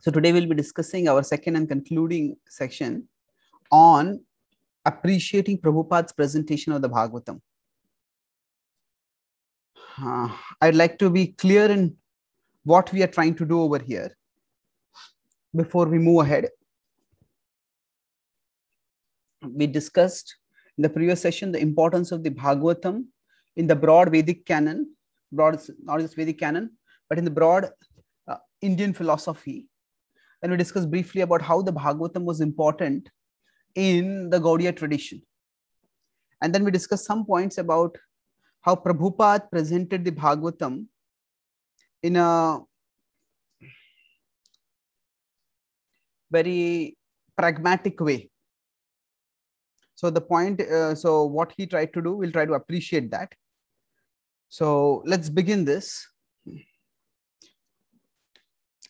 So today we'll be discussing our second and concluding section on appreciating Prabhupada's presentation of the Bhagavatam. Uh, I'd like to be clear in what we are trying to do over here before we move ahead. We discussed in the previous session the importance of the Bhagavatam in the broad Vedic canon, broad, not just Vedic canon, but in the broad uh, Indian philosophy then we discussed briefly about how the Bhagavatam was important in the Gaudiya tradition. And then we discussed some points about how Prabhupada presented the Bhagavatam in a very pragmatic way. So the point, uh, so what he tried to do, we'll try to appreciate that. So let's begin this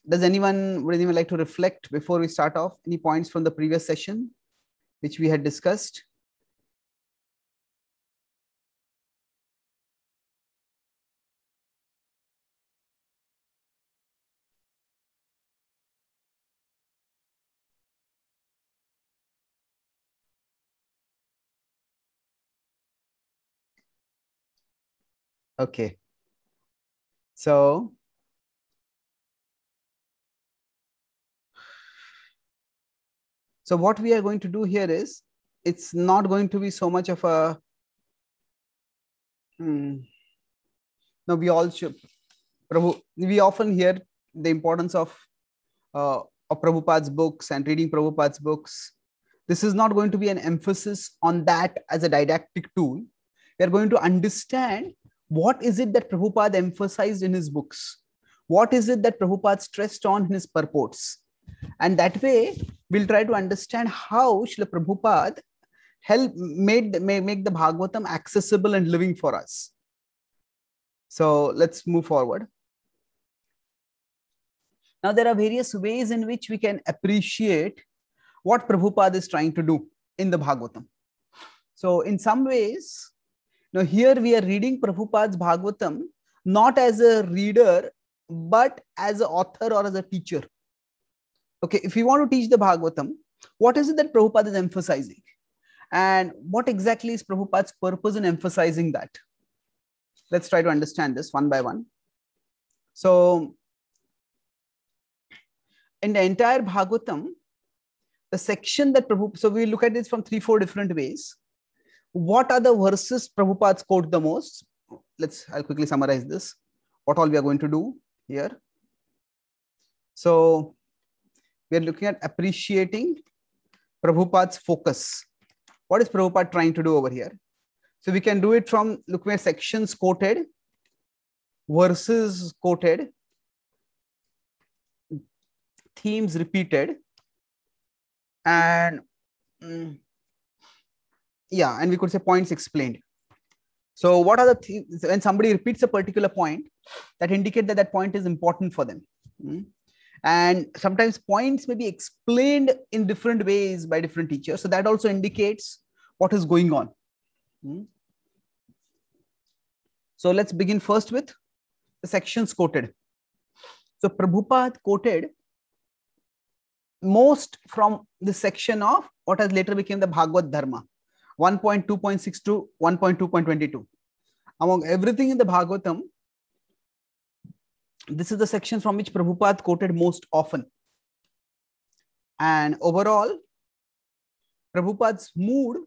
does anyone would anyone like to reflect before we start off? Any points from the previous session which we had discussed? Okay. So So what we are going to do here is, it's not going to be so much of a, hmm, now we all should, Prabhu, we often hear the importance of, uh, of Prabhupada's books and reading Prabhupada's books. This is not going to be an emphasis on that as a didactic tool. We are going to understand what is it that Prabhupada emphasized in his books? What is it that Prabhupada stressed on in his purports? And that way, we'll try to understand how Srila Prabhupada help made make the Bhagavatam accessible and living for us. So let's move forward. Now, there are various ways in which we can appreciate what Prabhupada is trying to do in the Bhagavatam. So, in some ways, now here we are reading Prabhupada's Bhagavatam not as a reader, but as an author or as a teacher okay, if you want to teach the Bhagavatam, what is it that Prabhupada is emphasizing? And what exactly is Prabhupada's purpose in emphasizing that? Let's try to understand this one by one. So, in the entire Bhagavatam, the section that Prabhupada, so we look at this from three, four different ways. What are the verses Prabhupada's quote the most? Let's, I'll quickly summarize this. What all we are going to do here. So, we are looking at appreciating Prabhupada's focus. What is Prabhupada trying to do over here? So we can do it from looking at sections quoted, verses quoted, themes repeated, and mm, yeah, and we could say points explained. So what are the things when somebody repeats a particular point that indicate that that point is important for them? Mm -hmm and sometimes points may be explained in different ways by different teachers so that also indicates what is going on hmm. so let's begin first with the sections quoted so prabhupada quoted most from the section of what has later become the bhagavad dharma 1.2.6 to 1.2.22 among everything in the bhagavatam this is the section from which Prabhupada quoted most often. And overall, Prabhupada's mood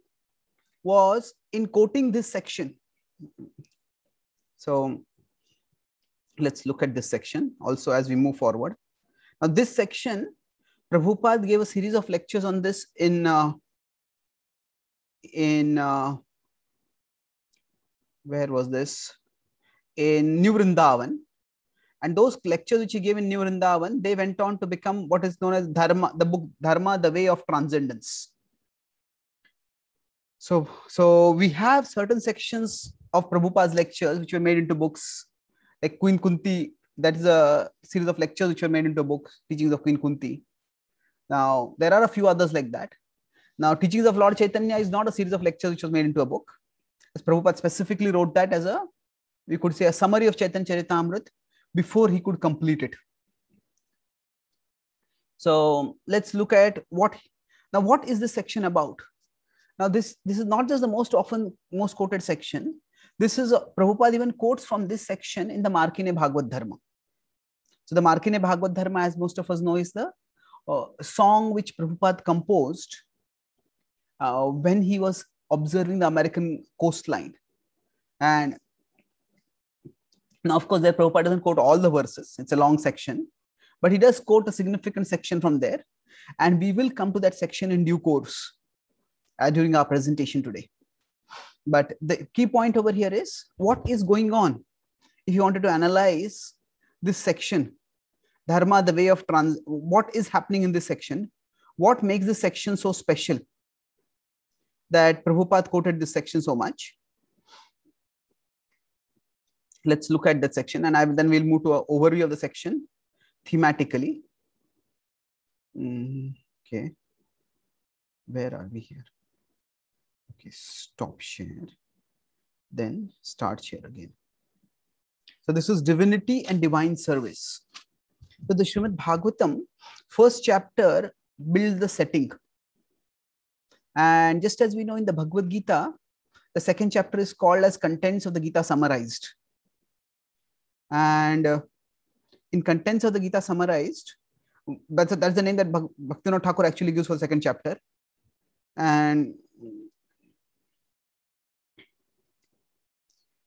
was in quoting this section. So let's look at this section also as we move forward. Now, this section, Prabhupada gave a series of lectures on this in uh, in uh, where was this in New Vrindavan and those lectures which he gave in New Vrindavan, they went on to become what is known as Dharma, the book Dharma, the way of transcendence. So, so we have certain sections of Prabhupada's lectures which were made into books, like Queen Kunti. That is a series of lectures which were made into books, teachings of Queen Kunti. Now, there are a few others like that. Now, teachings of Lord Chaitanya is not a series of lectures which was made into a book. As Prabhupada specifically wrote that as a, we could say, a summary of Chaitanya Charitamrita before he could complete it. So let's look at what, now what is this section about? Now this, this is not just the most often, most quoted section. This is, a, uh, Prabhupada even quotes from this section in the Markine Bhagavad Dharma. So the Markine Bhagavad Dharma, as most of us know, is the uh, song which Prabhupada composed uh, when he was observing the American coastline. And now, of course, there Prabhupada doesn't quote all the verses, it's a long section, but he does quote a significant section from there. And we will come to that section in due course uh, during our presentation today. But the key point over here is what is going on? If you wanted to analyze this section, Dharma, the way of trans, what is happening in this section? What makes this section so special that Prabhupada quoted this section so much? let's look at that section and I, then we'll move to an overview of the section thematically. Mm, okay, where are we here? Okay, stop share, then start share again. So this is divinity and divine service. So the Srimad Bhagavatam, first chapter, build the setting. And just as we know in the Bhagavad Gita, the second chapter is called as contents of the Gita summarized. And uh, in contents of the Gita summarized, that's, that's the name that Bhaktivinoda Thakur actually gives for the second chapter. And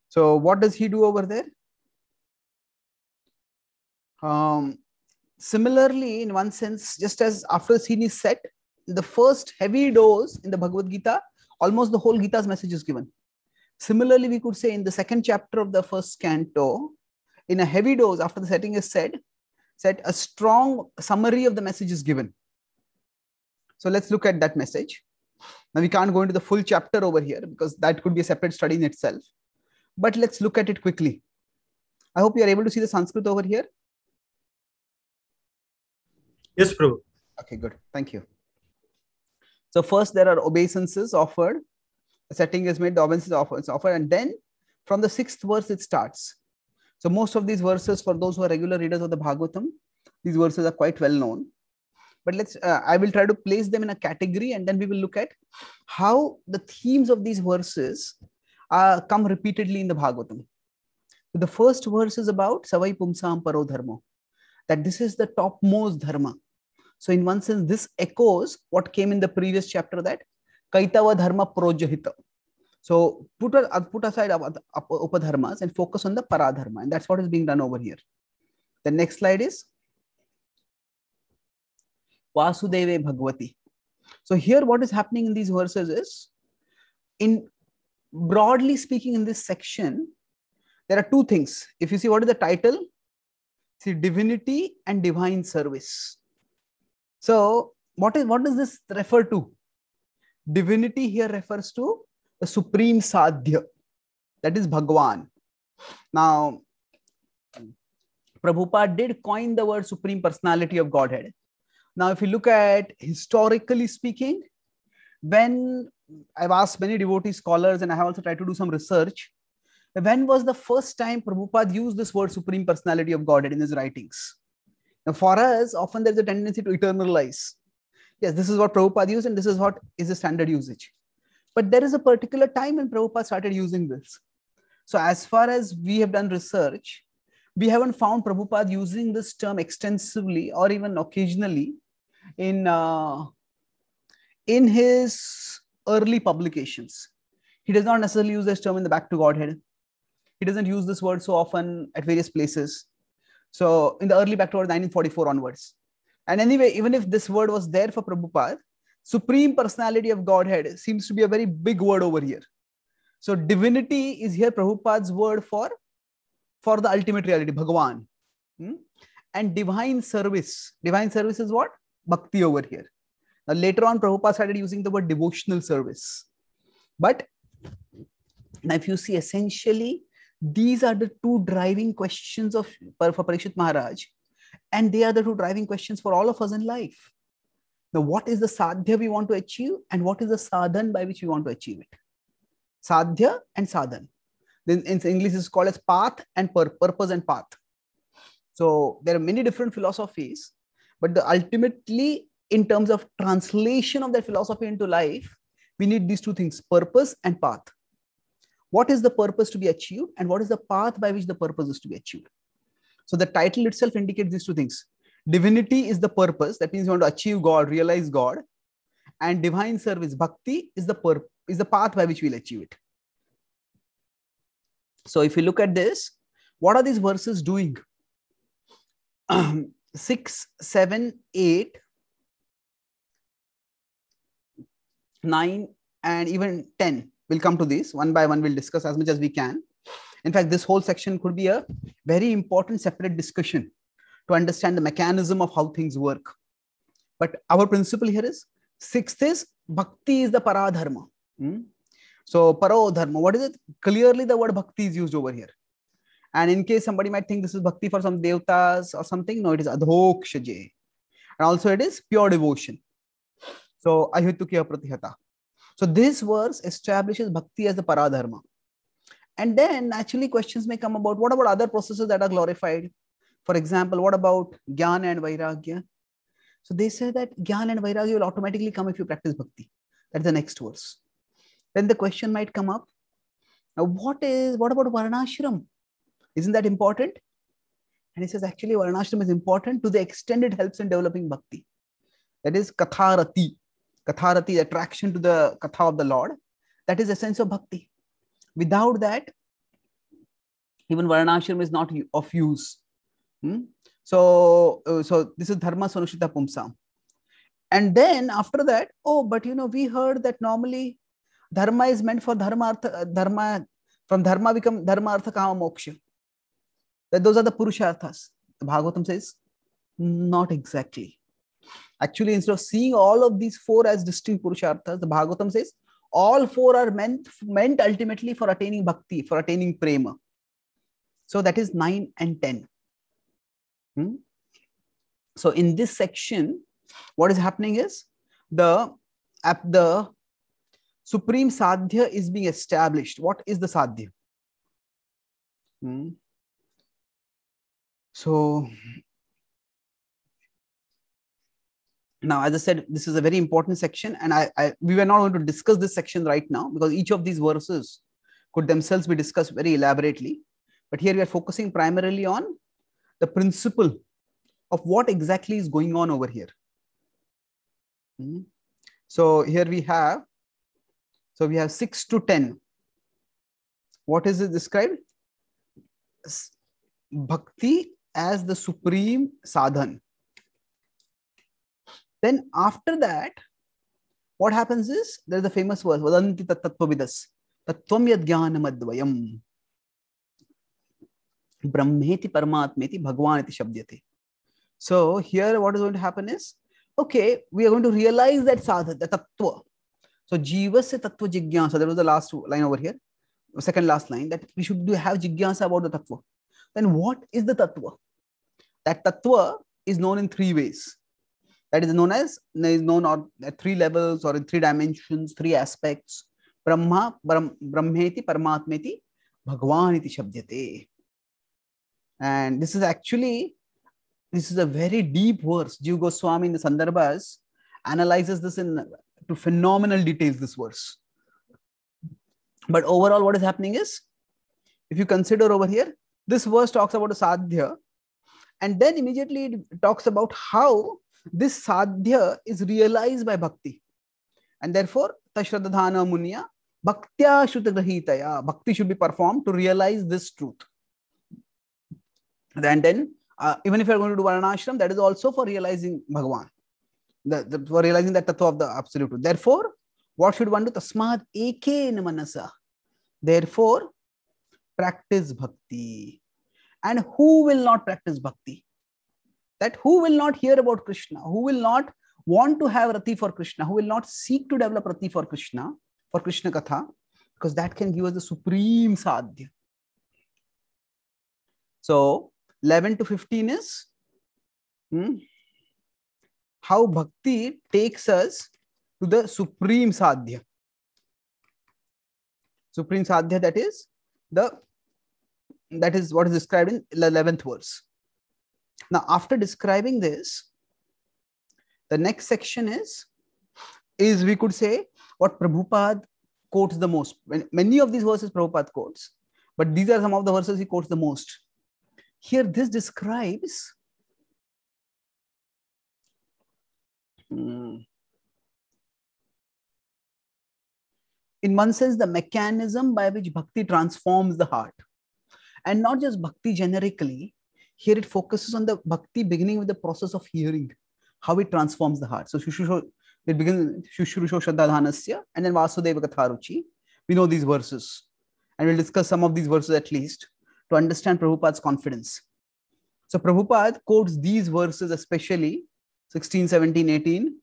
so what does he do over there? Um, similarly, in one sense, just as after the scene is set, the first heavy dose in the Bhagavad Gita, almost the whole Gita's message is given. Similarly, we could say in the second chapter of the first canto, in a heavy dose after the setting is said set a strong summary of the message is given so let's look at that message now we can't go into the full chapter over here because that could be a separate study in itself but let's look at it quickly i hope you are able to see the sanskrit over here yes prabhu okay good thank you so first there are obeisances offered a setting is made the offered and then from the sixth verse it starts so most of these verses, for those who are regular readers of the Bhagavatam, these verses are quite well known. But let's, uh, I will try to place them in a category and then we will look at how the themes of these verses uh, come repeatedly in the Bhagavatam. So the first verse is about Savai Pumsam Paro Dharma, that this is the topmost dharma. So in one sense, this echoes what came in the previous chapter that Kaitava Dharma Projahita. So put, uh, put aside upadharmas and focus on the paradharma. And that's what is being done over here. The next slide is Vasudeva Bhagavati. So here what is happening in these verses is, in broadly speaking in this section, there are two things. If you see what is the title, see divinity and divine service. So what is what does this refer to? Divinity here refers to the supreme sadhya, that is Bhagwan. Now, Prabhupada did coin the word supreme personality of Godhead. Now, if you look at historically speaking, when I've asked many devotee scholars and I have also tried to do some research, when was the first time Prabhupada used this word supreme personality of Godhead in his writings? Now, for us, often there's a tendency to eternalize. Yes, this is what Prabhupada used, and this is what is the standard usage. But there is a particular time when Prabhupada started using this. So as far as we have done research, we haven't found Prabhupada using this term extensively or even occasionally in, uh, in his early publications. He does not necessarily use this term in the Back to Godhead. He doesn't use this word so often at various places. So in the early Back to Godhead, 1944 onwards. And anyway, even if this word was there for Prabhupada, Supreme personality of Godhead seems to be a very big word over here. So divinity is here Prabhupada's word for, for the ultimate reality, Bhagavan. Hmm? And divine service. Divine service is what? Bhakti over here. Now later on, Prabhupada started using the word devotional service. But now if you see essentially, these are the two driving questions of for Parikshit Maharaj. And they are the two driving questions for all of us in life. Now, what is the sadhya we want to achieve and what is the sadhan by which we want to achieve it? Sadhya and sadhan. Then in English is called as path and pur purpose and path. So there are many different philosophies, but the ultimately in terms of translation of that philosophy into life, we need these two things, purpose and path. What is the purpose to be achieved and what is the path by which the purpose is to be achieved? So the title itself indicates these two things, Divinity is the purpose. That means you want to achieve God, realize God. And divine service, bhakti, is the, pur- is the path by which we'll achieve it. So if you look at this, what are these verses doing? Um, 6, 7, 8, 9, and even 10. We'll come to these one by one. We'll discuss as much as we can. In fact, this whole section could be a very important separate discussion to understand the mechanism of how things work. But our principle here is sixth is bhakti is the paradharma. Hmm? So parodharma, what is it? Clearly the word bhakti is used over here. And in case somebody might think this is bhakti for some devtas or something, no, it is adhokshaje. And also it is pure devotion. So ahyutukya pratihata. So this verse establishes bhakti as the paradharma. And then naturally questions may come about what about other processes that are glorified? For example, what about Gyan and Vairagya? So they say that Gyan and Vairagya will automatically come if you practice bhakti. That's the next verse. Then the question might come up. Now, what is what about Varanashram? Isn't that important? And he says, actually, Varanashram is important to the extent it helps in developing bhakti. That is Katharati. Katharati, attraction to the Katha of the Lord. That is the sense of bhakti. Without that, even Varanashram is not of use. Hmm? So, uh, so this is dharma sonushita pumsa, And then after that, oh, but you know, we heard that normally dharma is meant for dharma, artha, uh, dharma from dharma become dharma, artha, kama, moksha. That those are the purusharthas. Bhagavatam says, not exactly. Actually, instead of seeing all of these four as distinct purusharthas, the Bhagavatam says all four are meant, meant ultimately for attaining bhakti, for attaining prema. So that is 9 and 10. Hmm? So in this section, what is happening is the at the supreme sadhya is being established. What is the sadhya? Hmm? So now as i said this is a very important section and I, I, we were not going to discuss this section right now because each of these verses could themselves be discussed very elaborately but here we are focusing primarily on the principle of what exactly is going on over here. Hmm. So here we have, so we have 6 to 10. What is it described? Bhakti as the supreme sadhan. Then after that, what happens is, there's the famous verse, Vadanti tattvavidas, tattvam yad jnanam advayam. Brahmeti Paramatmeti Bhagwaneti Shabdyate. So here what is going to happen is, okay, we are going to realize that sadha, the tattva. So jiva se tattva jigyasa, that was the last line over here, second last line, that we should do have jigyasa about the tattva. Then what is the tattva? That tattva is known in three ways. That is known as, is known on, at three levels or in three dimensions, three aspects. Brahma, Brahm, Brahmeti, Paramatmeti, Bhagwan iti shabdyate. And this is actually, this is a very deep verse. Jiva Goswami in the Sandarbhas analyzes this in to phenomenal details, this verse. But overall, what is happening is, if you consider over here, this verse talks about a sadhya, and then immediately it talks about how this sadhya is realized by bhakti. And therefore, Tashradhana Munya, Bhaktya Shutagrahitaya, Bhakti should be performed to realize this truth and then uh, even if you're going to do varnashram that is also for realizing bhagavan the, the, for realizing that tattva of the absolute therefore what should one do tasmad eken manasa therefore practice bhakti and who will not practice bhakti that who will not hear about krishna who will not want to have rati for krishna who will not seek to develop rati for krishna for krishna katha because that can give us the supreme sadhya so 11 to 15 is hmm, how bhakti takes us to the supreme sadhya. Supreme sadhya that is the that is what is described in 11th verse. Now, after describing this, the next section is, is we could say what Prabhupada quotes the most. Many of these verses Prabhupada quotes, but these are some of the verses he quotes the most. Here, this describes hmm. in one sense, the mechanism by which bhakti transforms the heart. And not just bhakti generically, here it focuses on the bhakti beginning with the process of hearing, how it transforms the heart. So, it begins Shushurusho Shaddadhanasya and then Vasudeva Katharuchi. We know these verses and we'll discuss some of these verses at least to understand Prabhupada's confidence. So Prabhupada quotes these verses, especially 16, 17, 18,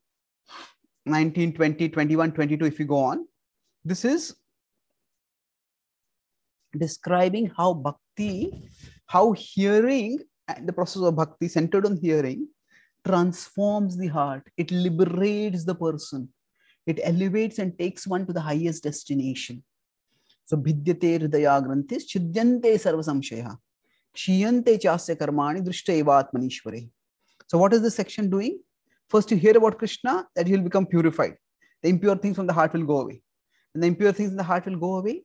19, 20, 21, 22, if you go on. This is describing how bhakti, how hearing, the process of bhakti centered on hearing, transforms the heart. It liberates the person. It elevates and takes one to the highest destination. सो भिद्यते हृदया ग्रंथे छिद्यन्ते सर्व संशय क्षीयन्ते चास्य कर्माणि दृष्ट एवात्मनीश्वरे so what is this section doing first you hear about krishna that you'll become purified the impure things from the heart will go away and the impure things in the heart will go away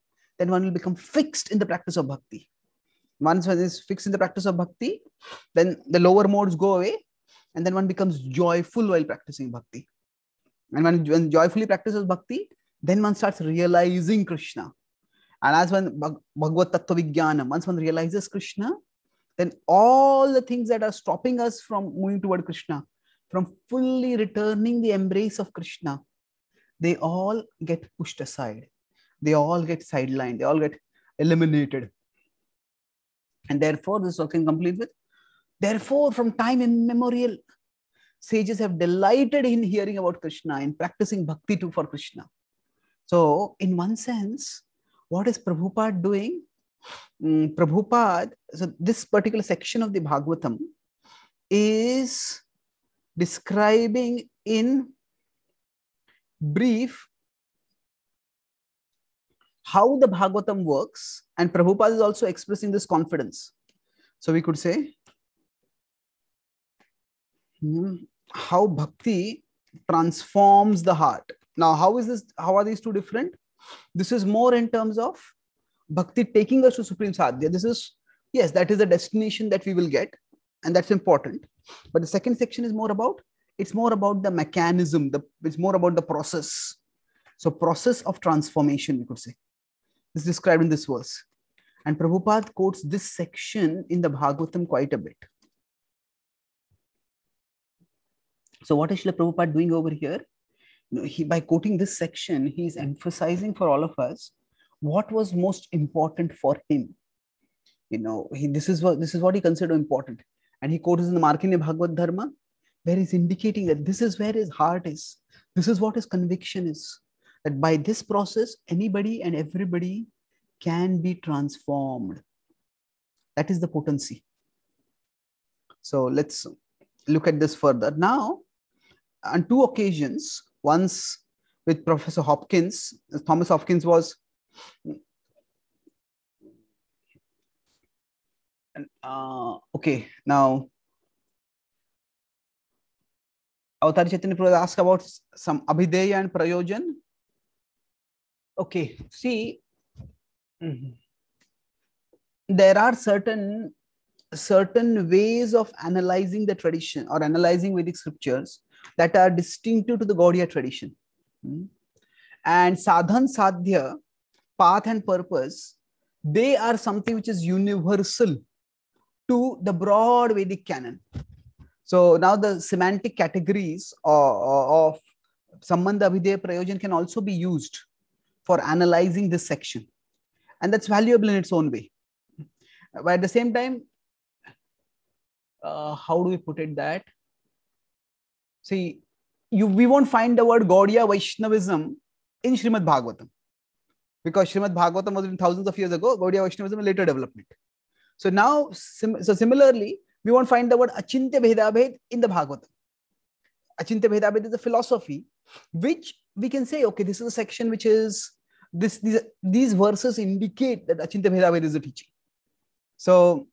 then one will become fixed in the practice of bhakti once one is fixed in the practice of bhakti then the lower modes go away and then one becomes joyful while practicing bhakti and when, when joyfully practices bhakti then one starts realizing krishna And as when Bhagavad Tattva Vijnana, once one realizes Krishna, then all the things that are stopping us from moving toward Krishna, from fully returning the embrace of Krishna, they all get pushed aside. They all get sidelined. They all get eliminated. And therefore, this work can complete with. Therefore, from time immemorial, sages have delighted in hearing about Krishna, in practicing bhakti too for Krishna. So, in one sense, what is Prabhupada doing? Mm, Prabhupada, so this particular section of the Bhagavatam is describing in brief how the Bhagavatam works, and Prabhupada is also expressing this confidence. So we could say hmm, how bhakti transforms the heart. Now, how is this? How are these two different? This is more in terms of bhakti taking us to supreme sadhya. This is, yes, that is the destination that we will get, and that's important. But the second section is more about it's more about the mechanism, the it's more about the process. So, process of transformation, you could say. is described in this verse. And Prabhupada quotes this section in the Bhagavatam quite a bit. So, what is Srila Prabhupada doing over here? he, by quoting this section, he's emphasizing for all of us what was most important for him. You know, he, this is what this is what he considered important. And he quotes in the Markine Bhagavad Dharma, where he's indicating that this is where his heart is, this is what his conviction is. That by this process, anybody and everybody can be transformed. That is the potency. So let's look at this further. Now, on two occasions, once with Professor Hopkins. Thomas Hopkins was uh, okay. Now, Avatari Chaitanya Prabhupada asked about some Abhideya and Prayojan. Okay, see, mm-hmm. there are certain certain ways of analyzing the tradition or analyzing Vedic scriptures that are distinctive to the Gaudiya tradition. Hmm? And sadhan, sadhya, path and purpose, they are something which is universal to the broad Vedic canon. So now the semantic categories of, of Sambandha Abhideya Prayojan can also be used for analyzing this section. And that's valuable in its own way. But at the same time, uh, how do we put it that See, you we won't find the word Gaudiya Vaishnavism in Srimad Bhagavatam because Srimad Bhagavatam was written thousands of years ago, Gaudiya Vaishnavism later development. So now, sim, so similarly, we won't find the word Achintya Bhedabhed in the Bhagavatam. Achintya Bhedabhed is a philosophy which we can say, okay, this is a section which is, this these, these verses indicate that Achintya Bhedabhed is a teaching. So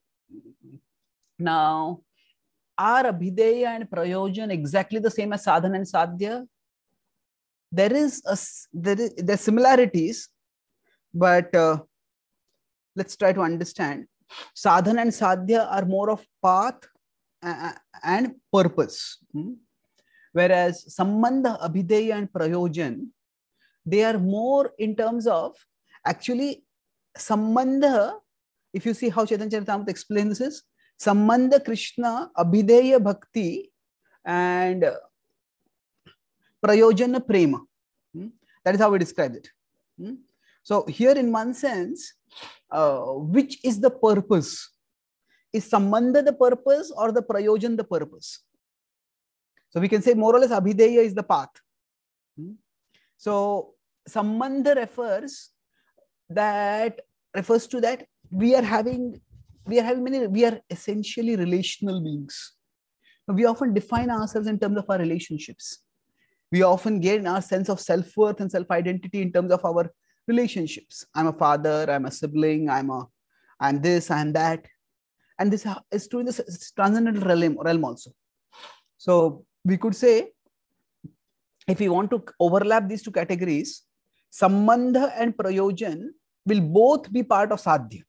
now, are abhideya and prayojan exactly the same as sadhana and sadhya? There is a there is there similarities, but uh, let's try to understand. Sadhana and sadhya are more of path and purpose, hmm? whereas sambandha, abhideya, and prayojan they are more in terms of actually sambandha. If you see how Chaitanya Charitamrita explains this, Sambandha Krishna Abhideya Bhakti and Prayojana Prema. Hmm? That is how we describe it. Hmm? So here in one sense, uh, which is the purpose? Is Sambandha the purpose or the Prayojan the purpose? So we can say more or less Abhideya is the path. Hmm? So Sambandha refers that refers to that we are having we are having many, we are essentially relational beings. We often define ourselves in terms of our relationships. We often gain our sense of self worth and self identity in terms of our relationships. I'm a father, I'm a sibling, I'm a, I'm this, I'm that. And this is true in the transcendental realm, realm also. So we could say, if we want to overlap these two categories, sammandha and prayojan will both be part of sadhya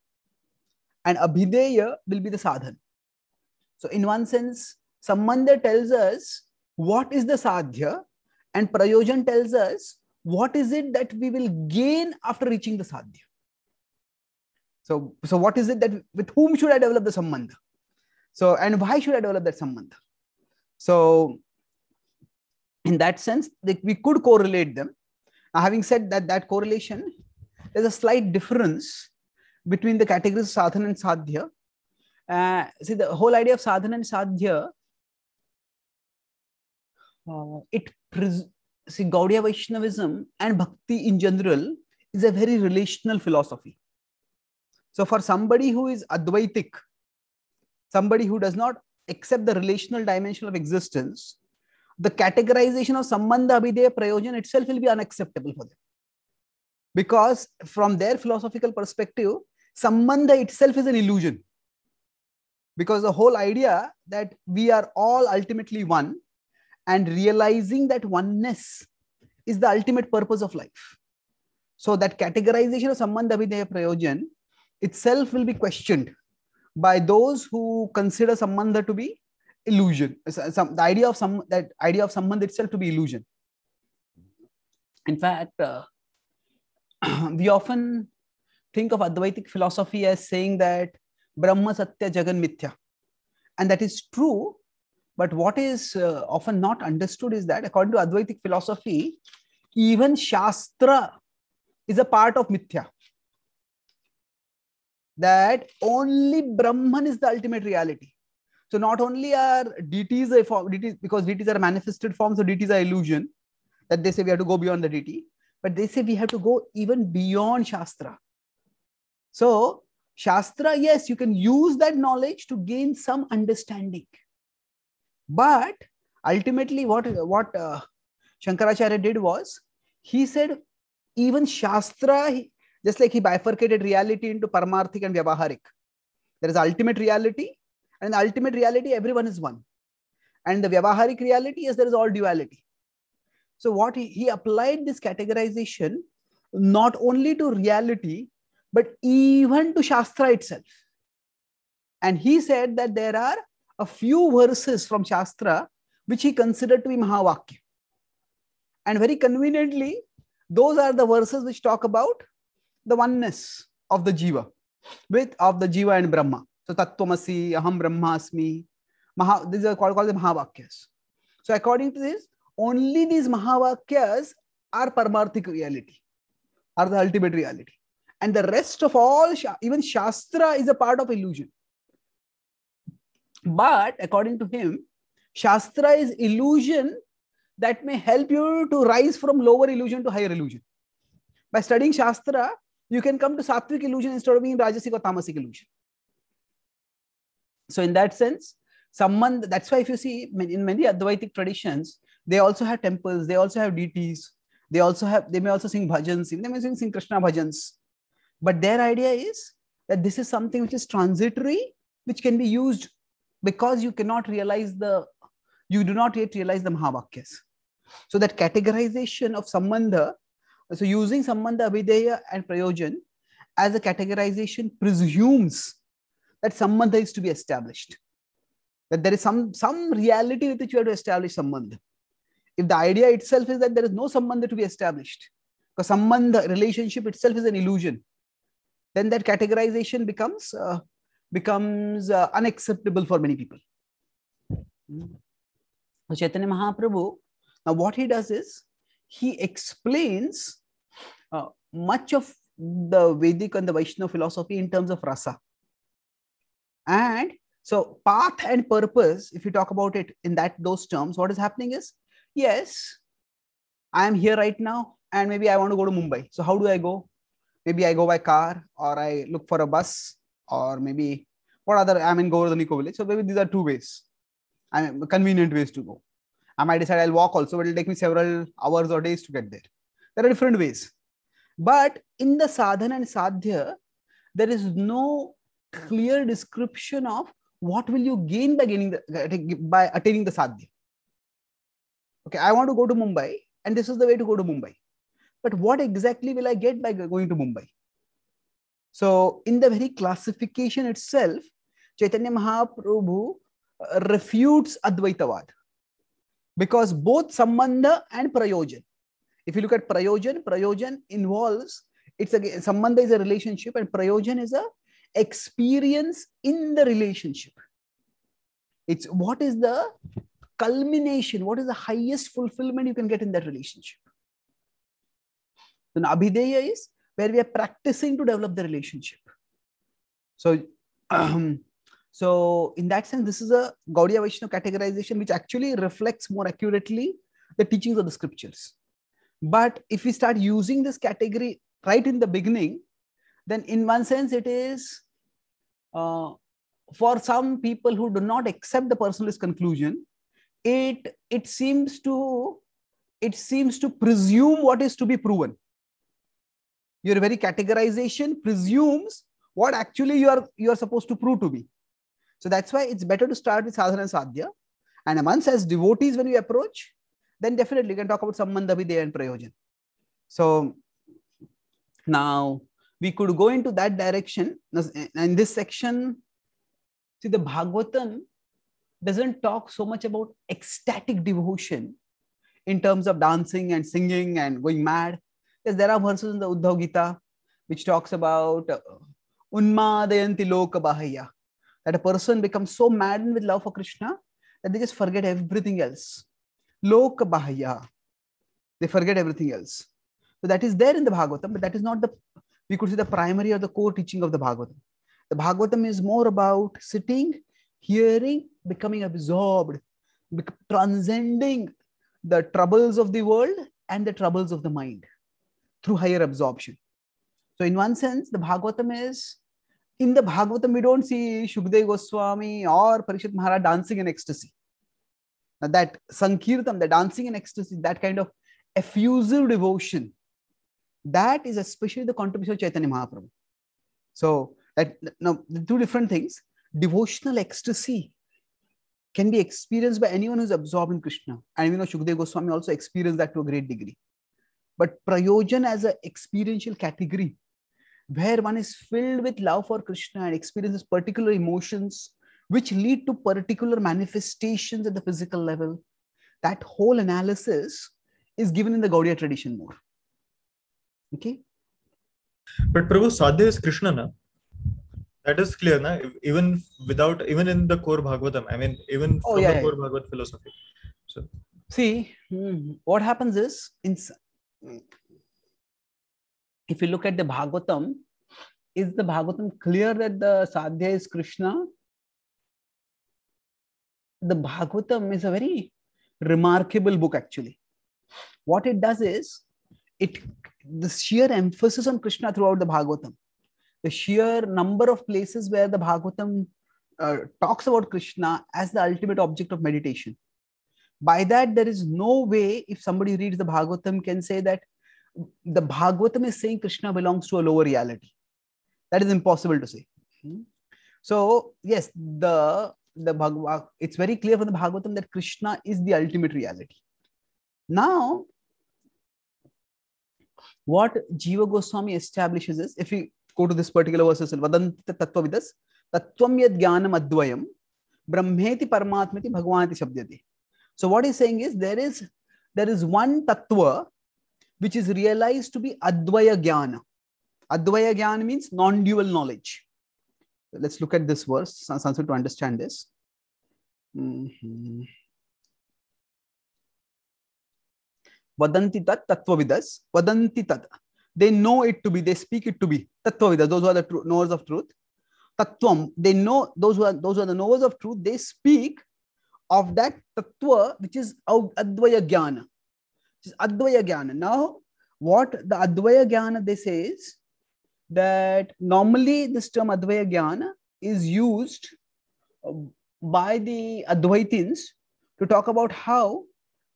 and Abhideya will be the sadhan. So, in one sense, Sammandha tells us what is the sadhya, and Prayojan tells us what is it that we will gain after reaching the sadhya. So, so what is it that with whom should I develop the Sammandha? So, and why should I develop that Sammandha? So, in that sense, they, we could correlate them. Now, having said that, that correlation, there's a slight difference between the categories sadhana and sadhya. Uh, see, the whole idea of sadhana and sadhya, uh, it pres- see Gaudiya Vaishnavism and bhakti in general is a very relational philosophy. So, for somebody who is Advaitic, somebody who does not accept the relational dimension of existence, the categorization of Sambandha Abhideya Prayojan itself will be unacceptable for them. Because from their philosophical perspective, Sambandha itself is an illusion because the whole idea that we are all ultimately one and realizing that oneness is the ultimate purpose of life. So that categorization of Sambandha Abhinaya Prayojan itself will be questioned by those who consider Sambandha to be illusion. Uh, some, the idea of some that idea of Sambandha itself to be illusion. In fact, uh, we often think of Advaitic philosophy as saying that Brahma Satya Jagan Mithya. And that is true. But what is uh, often not understood is that according to Advaitic philosophy, even Shastra is a part of Mithya. That only Brahman is the ultimate reality. So not only are deities a form, deities, because deities are manifested forms, so deities are illusion, that they say we have to go beyond the deity, but they say we have to go even beyond Shastra so, Shastra, yes, you can use that knowledge to gain some understanding. But ultimately, what, what uh, Shankaracharya did was he said, even Shastra, just like he bifurcated reality into Paramarthic and vyavaharik. there is ultimate reality, and the ultimate reality, everyone is one. And the vyavaharik reality, is there is all duality. So, what he, he applied this categorization not only to reality, but even to Shastra itself. And he said that there are a few verses from Shastra which he considered to be Mahavakya. And very conveniently, those are the verses which talk about the oneness of the Jiva, with of the Jiva and Brahma. So Tattvamasi, Aham Brahmasmi, Maha, these are called, called the Mahavakyas. So according to this, only these Mahavakyas are Paramarthic reality, are the ultimate reality and the rest of all even shastra is a part of illusion but according to him shastra is illusion that may help you to rise from lower illusion to higher illusion by studying shastra you can come to sattvic illusion instead of being rajasic or tamasic illusion so in that sense someone that's why if you see in many advaitic traditions they also have temples they also have deities they also have they may also sing bhajans they may sing, sing krishna bhajans but their idea is that this is something which is transitory, which can be used because you cannot realize the, you do not yet realize the Mahavakyas. So that categorization of Sambandha, so using Sambandha, Avideya and Prayojan as a categorization presumes that Sambandha is to be established. That there is some, some reality with which you have to establish Sambandha. If the idea itself is that there is no Sambandha to be established, because Sambandha, relationship itself is an illusion then that categorization becomes uh, becomes uh, unacceptable for many people. Hmm. So Chaitanya Mahaprabhu, now what he does is he explains uh, much of the Vedic and the Vaishnava philosophy in terms of rasa. And so path and purpose, if you talk about it in that those terms, what is happening is, yes, I am here right now and maybe I want to go to Mumbai. So how do I go? maybe I go by car or I look for a bus or maybe what other I'm in Govardhaniko village. So maybe these are two ways. I mean convenient ways to go. I might decide I'll walk also, but it'll take me several hours or days to get there. There are different ways. But in the sadhana and sadhya, there is no clear description of what will you gain by gaining the, by attaining the sadhya. Okay, I want to go to Mumbai, and this is the way to go to Mumbai but what exactly will I get by going to Mumbai? So in the very classification itself, Chaitanya Mahaprabhu uh, refutes Advaitavad because both Sambandha and Prayojan. If you look at Prayojan, Prayojan involves, it's again, Sambandha is a relationship and Prayojan is a experience in the relationship. It's what is the culmination, what is the highest fulfillment you can get in that relationship. Then Abhideya is where we are practicing to develop the relationship. So, um, so in that sense, this is a Gaudiya Vaishnava categorization which actually reflects more accurately the teachings of the scriptures. But if we start using this category right in the beginning, then in one sense it is uh, for some people who do not accept the personalist conclusion, it it seems to it seems to presume what is to be proven your very categorization presumes what actually you are you are supposed to prove to be. So that's why it's better to start with sadhana and sadhya. And amongst as devotees, when we approach, then definitely you can talk about Sambandhabhideya and Prayojan. So now we could go into that direction. In this section, see the Bhagavatam doesn't talk so much about ecstatic devotion in terms of dancing and singing and going mad. Because there are verses in the Uddhav Gita which talks about uh, unmadayanti loka bahaya, that a person becomes so maddened with love for Krishna that they just forget everything else. Loka bahaya, they forget everything else. So that is there in the Bhagavatam, but that is not the, we could say the primary or the core teaching of the Bhagavatam. The Bhagavatam is more about sitting, hearing, becoming absorbed, transcending the troubles of the world and the troubles of the mind through higher absorption. So in one sense, the Bhagavatam is, in the Bhagavatam, we don't see Shukdev Goswami or Parikshit Maharaj dancing in ecstasy. Now that sankirtan, the dancing in ecstasy, that kind of effusive devotion, that is especially the contribution of Chaitanya Mahaprabhu. So that now the two different things. Devotional ecstasy can be experienced by anyone who's absorbed in Krishna. And we know Shukdev Goswami also experienced that to a great degree. But prayojan as an experiential category, where one is filled with love for Krishna and experiences particular emotions which lead to particular manifestations at the physical level, that whole analysis is given in the Gaudiya tradition more. Okay. But Prabhu, Sadhya is Krishna, na? That is clear, na? Even without, even in the core Bhagavatam, I mean, even oh, yeah, the yeah. core Bhagavad philosophy. So, see, hmm, what happens is in if you look at the Bhagavatam, is the Bhagavatam clear that the sadhya is Krishna? The Bhagavatam is a very remarkable book, actually. What it does is, it the sheer emphasis on Krishna throughout the Bhagavatam, the sheer number of places where the Bhagavatam uh, talks about Krishna as the ultimate object of meditation, by that there is no way if somebody reads the bhagavatam can say that the bhagavatam is saying krishna belongs to a lower reality that is impossible to say hmm? so yes the the Bhagavad, it's very clear from the bhagavatam that krishna is the ultimate reality now what jiva goswami establishes is if we go to this particular verse vadanta tattvavidas tattvam yad jnanam advayam brahmeti paramatmati bhagwanati shabdyate so what he's saying is there is there is one tattva which is realized to be advaya jnana. Advaya jnana means non-dual knowledge. Let's look at this verse, Sanskrit, to understand this. Mm-hmm. Vadanti tat tattvavidas. Vadanti tat. They know it to be, they speak it to be. Tattvavidas, those who are the knowers of truth. Tattvam, they know, those who are, those who are the knowers of truth, they speak of that tattva, which is Advaya Jnana. Which is Advaya Jnana. Now, what the Advaya Jnana they say is, that normally this term Advaya Jnana is used um, by the Advaitins to talk about how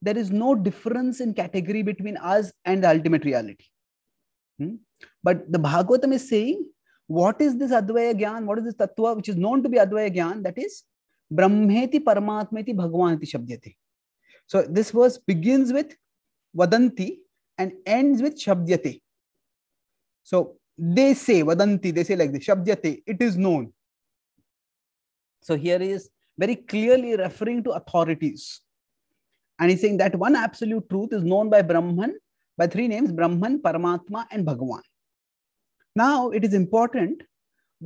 there is no difference in category between us and the ultimate reality. Hmm? But the Bhagavatam is saying, what is this Advaya jnana? What is this Tattva, which is known to be Advaya jnana? That is brahmeti paramatmeti bhagvanati shabdyate so this verse begins with vadanti and ends with shabdyate so they say vadanti they say like this shabdyate it is known so here he is very clearly referring to authorities and he's saying that one absolute truth is known by brahman by three names brahman paramatma and bhagwan now it is important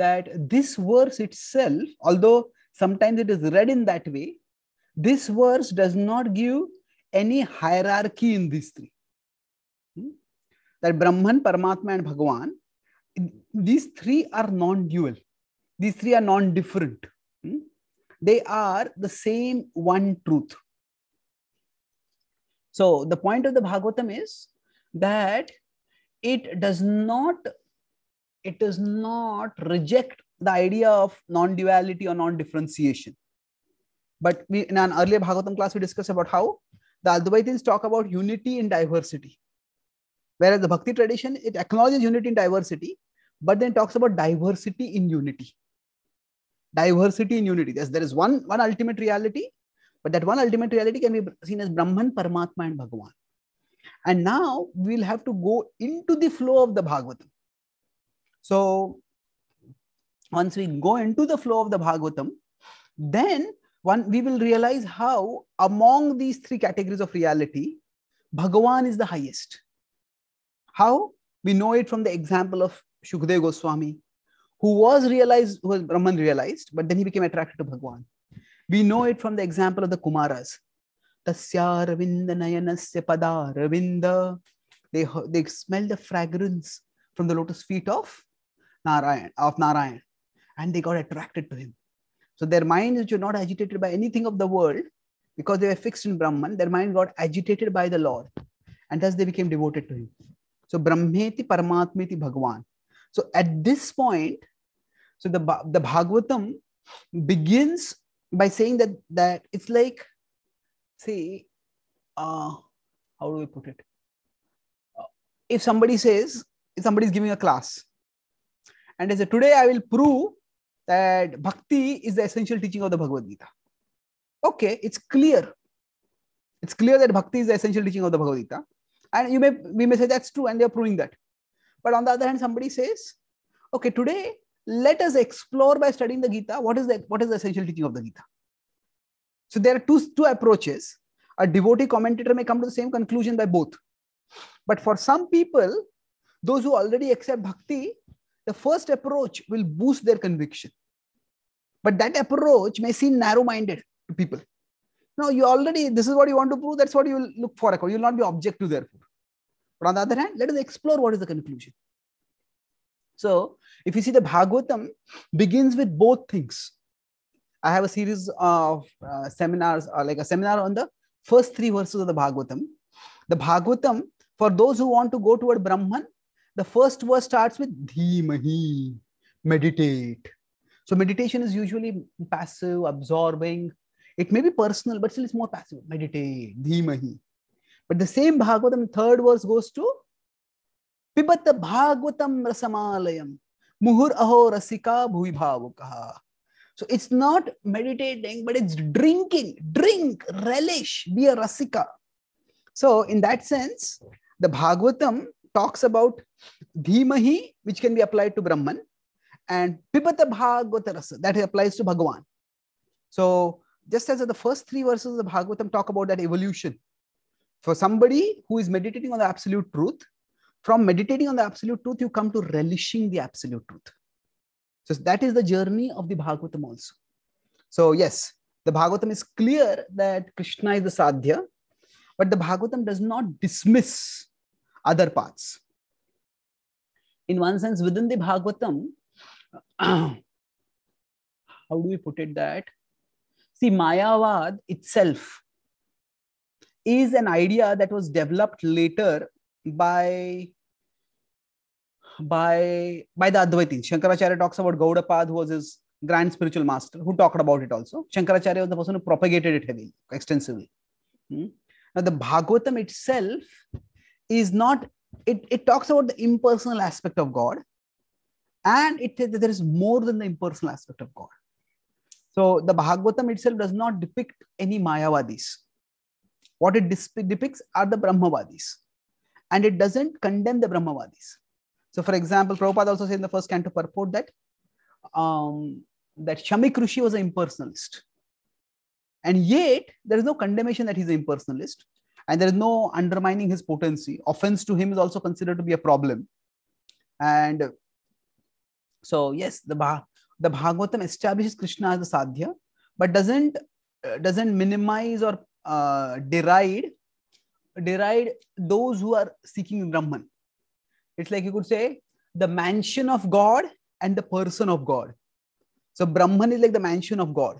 that this verse itself although sometimes it is read in that way this verse does not give any hierarchy in these three hmm? that brahman paramatma and bhagwan these three are non-dual these three are non-different hmm? they are the same one truth so the point of the bhagavatam is that it does not it does not reject the idea of non-duality or non-differentiation. But we, in an earlier Bhagavatam class, we discussed about how the Advaitins talk about unity in diversity. Whereas the Bhakti tradition, it acknowledges unity in diversity, but then talks about diversity in unity. Diversity in unity. there is one, one ultimate reality, but that one ultimate reality can be seen as Brahman, Paramatma, and Bhagavan. And now we'll have to go into the flow of the Bhagavatam. So once we go into the flow of the Bhagavatam, then one we will realize how among these three categories of reality, Bhagavan is the highest. How? We know it from the example of Shukdev Goswami, who was realized, who was Brahman realized, but then he became attracted to Bhagavan. We know it from the example of the Kumaras. Tasya Ravinda Nayanasya Pada Ravinda. They, they smell the fragrance from the lotus feet of Narayan, of Narayan and they got attracted to him. So their minds, were not agitated by anything of the world, because they were fixed in Brahman, their mind got agitated by the Lord, and thus they became devoted to Him. So Brahmeti Paramatmeti Bhagwan. So at this point, so the the Bhagavatam begins by saying that that it's like, see, uh, how do we put it? If somebody says, if somebody is giving a class, and they say, today I will prove that bhakti is the essential teaching of the Bhagavad Gita. Okay, it's clear. It's clear that bhakti is the essential teaching of the Bhagavad Gita. And you may we may say that's true, and they are proving that. But on the other hand, somebody says, okay, today let us explore by studying the Gita what is the what is the essential teaching of the Gita. So there are two, two approaches. A devotee commentator may come to the same conclusion by both. But for some people, those who already accept bhakti, the first approach will boost their conviction. But that approach may seem narrow minded to people. Now, you already, this is what you want to prove, that's what you will look for. You will not be object to therefore. But on the other hand, let us explore what is the conclusion. So, if you see the Bhagavatam begins with both things. I have a series of uh, seminars, or uh, like a seminar on the first three verses of the Bhagavatam. The Bhagavatam, for those who want to go toward Brahman, the first verse starts with Dhimahi, meditate. So meditation is usually passive, absorbing. It may be personal, but still it's more passive. Meditate, dhimahi. But the same Bhagavatam, third verse goes to Pibata Bhagavatam Rasamalayam. Muhur aho rasika bhuibhavukaha. So it's not meditating, but it's drinking. Drink, relish, be a rasika. So in that sense, the Bhagavatam talks about dhimahi, which can be applied to Brahman and Pipata Bhagavata Rasa, that applies to Bhagavan. So just as the first three verses of the Bhagavatam talk about that evolution, for somebody who is meditating on the absolute truth, from meditating on the absolute truth, you come to relishing the absolute truth. So that is the journey of the Bhagavatam also. So yes, the Bhagavatam is clear that Krishna is the sadhya, but the Bhagavatam does not dismiss other paths. In one sense, within the Bhagavatam, how do we put it that? See, Mayavad itself is an idea that was developed later by by by the Advaitins. Shankaracharya talks about Gaudapad, who was his grand spiritual master, who talked about it also. Shankaracharya was the person who propagated it heavily, extensively. Hmm? Now, the Bhagavatam itself is not, it, it talks about the impersonal aspect of God, and it there is more than the impersonal aspect of God. So the Bhagavatam itself does not depict any Mayavadis. What it depicts are the Brahmavadis, and it doesn't condemn the Brahmavadis. So, for example, Prabhupada also said in the first canto purport that um, that Shamik Rishi was an impersonalist, and yet there is no condemnation that he's an impersonalist, and there is no undermining his potency. Offense to him is also considered to be a problem, and so yes, the bah- the Bhagavatam establishes Krishna as the sadhya, but doesn't uh, doesn't minimize or uh, deride deride those who are seeking Brahman. It's like you could say the mansion of God and the person of God. So Brahman is like the mansion of God,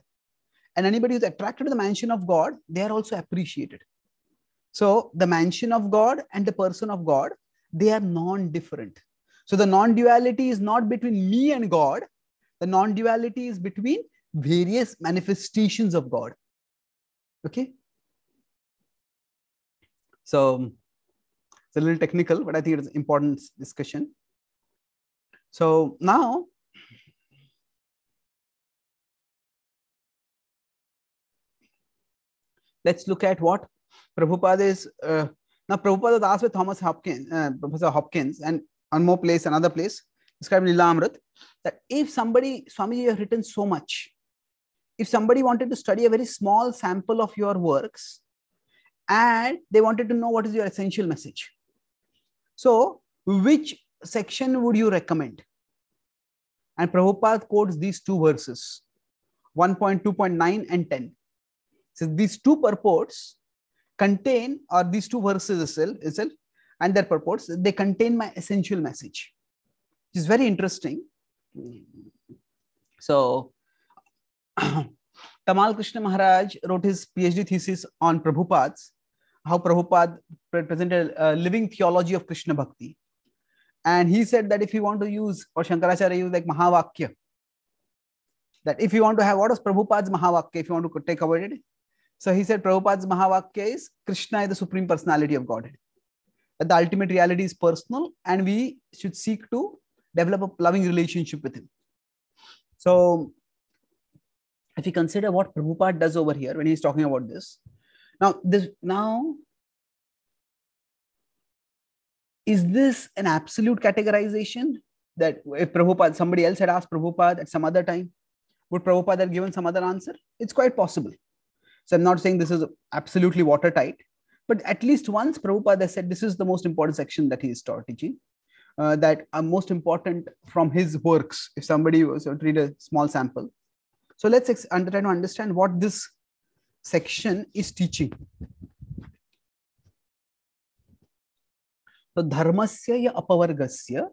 and anybody who's attracted to the mansion of God, they are also appreciated. So the mansion of God and the person of God, they are non-different. So the non duality is not between me and God, the non duality is between various manifestations of God. Okay. So it's a little technical, but I think it's important discussion. So now let's look at what Prabhupada is. Uh, now, Prabhupada asked with Thomas Hopkins, uh, Professor Hopkins, and one more place, another place, described in Lila Amrit, that if somebody, Swami, you have written so much, if somebody wanted to study a very small sample of your works and they wanted to know what is your essential message. So, which section would you recommend? And Prabhupada quotes these two verses 1.2.9 and 10. So these two purports contain, or these two verses itself, itself and their purports, they contain my essential message, which is very interesting. So, Tamal Krishna Maharaj wrote his PhD thesis on Prabhupada's, how Prabhupada presented a living theology of Krishna Bhakti. And he said that if you want to use, or Shankaracharya used like Mahavakya, that if you want to have, what is Prabhupada's Mahavakya, if you want to take away it? So he said Prabhupada's Mahavakya is Krishna is the supreme personality of Godhead that the ultimate reality is personal and we should seek to develop a loving relationship with him. So if you consider what Prabhupada does over here when he's talking about this, now this now is this an absolute categorization that if Prabhupada somebody else had asked Prabhupada at some other time, would Prabhupada have given some other answer? It's quite possible. So I'm not saying this is absolutely watertight, but at least once Prabhupada said this is the most important section that he is teaching. Uh, that are uh, most important from his works. If somebody was to uh, read a small sample, so let's ex- under, try to understand what this section is teaching. So dharmasya ya apavargasya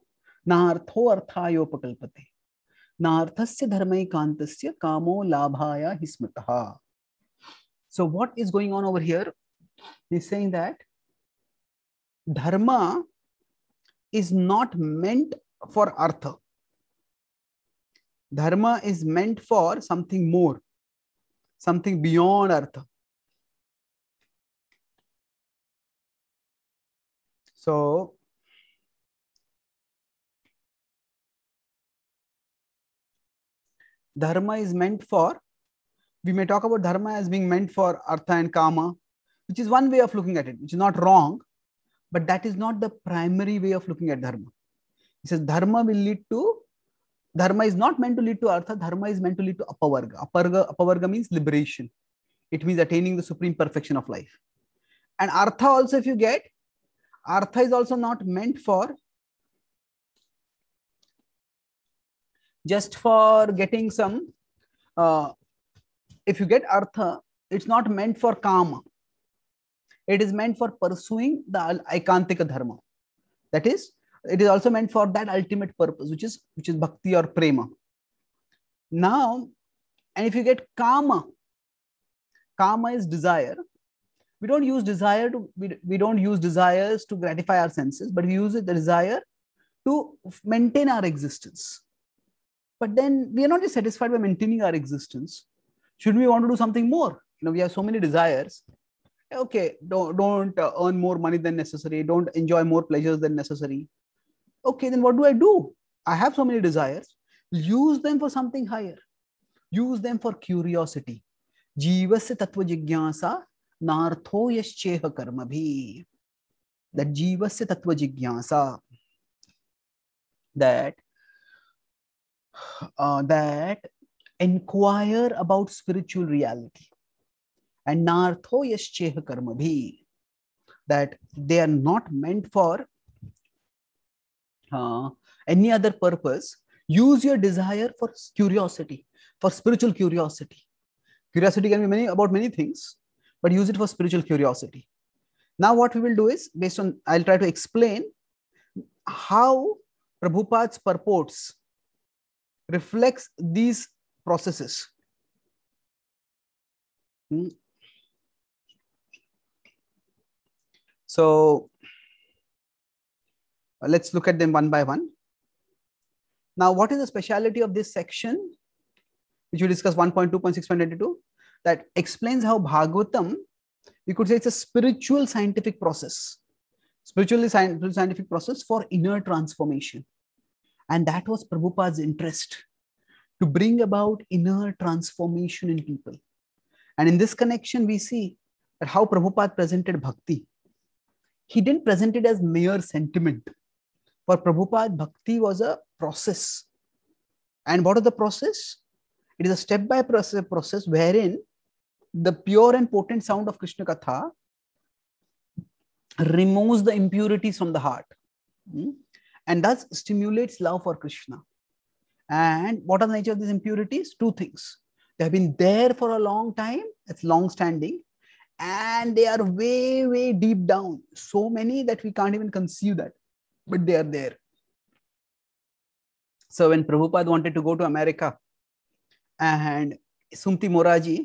naartho अर्थायोपकल्पते नार्थस्य धर्मैकान्तस्य कामो kamo labhaya hismataha. So what is going on over here? He's saying that dharma is not meant for artha. Dharma is meant for something more, something beyond artha. So, dharma is meant for, we may talk about dharma as being meant for artha and kama, which is one way of looking at it, which is not wrong, but that is not the primary way of looking at dharma. He says dharma will lead to dharma is not meant to lead to artha, dharma is meant to lead to apavarga. Apavarga, apavarga means liberation. It means attaining the supreme perfection of life. And artha also, if you get, artha is also not meant for just for getting some uh, if you get artha it's not meant for karma it is meant for pursuing the Aikantika Dharma. That is, it is also meant for that ultimate purpose, which is, which is bhakti or prema. Now, and if you get karma, karma is desire. We don't use desire to, we, we don't use desires to gratify our senses, but we use the desire to maintain our existence. But then we are not just satisfied by maintaining our existence. Should we want to do something more? You know, we have so many desires okay don't don't uh, earn more money than necessary don't enjoy more pleasures than necessary okay then what do i do i have so many desires use them for something higher use them for curiosity जीवस्य तत्व जिज्ञासा नार्थो यश्चेह karma भी that जीवस्य तत्व जिज्ञासा that uh, that inquire about spiritual reality and nartho yascheh karma bhi, that they are not meant for uh, any other purpose. Use your desire for curiosity, for spiritual curiosity. Curiosity can be many about many things, but use it for spiritual curiosity. Now, what we will do is based on I'll try to explain how Prabhupada's purports reflects these processes. Hmm? So let's look at them one by one. Now, what is the speciality of this section, which we discussed 1.2.6.92, that explains how Bhagavatam, you could say it's a spiritual scientific process, spiritually scientific process for inner transformation. And that was Prabhupada's interest to bring about inner transformation in people. And in this connection, we see that how Prabhupada presented bhakti he didn't present it as mere sentiment. For Prabhupada, bhakti was a process. And what is the process? It is a step by process, process wherein the pure and potent sound of Krishna Katha removes the impurities from the heart hmm, and thus stimulates love for Krishna. And what are the nature of these impurities? Two things. They have been there for a long time, it's long standing, and they are way way deep down so many that we can't even conceive that but they are there so when prabhupada wanted to go to america and sumti moraji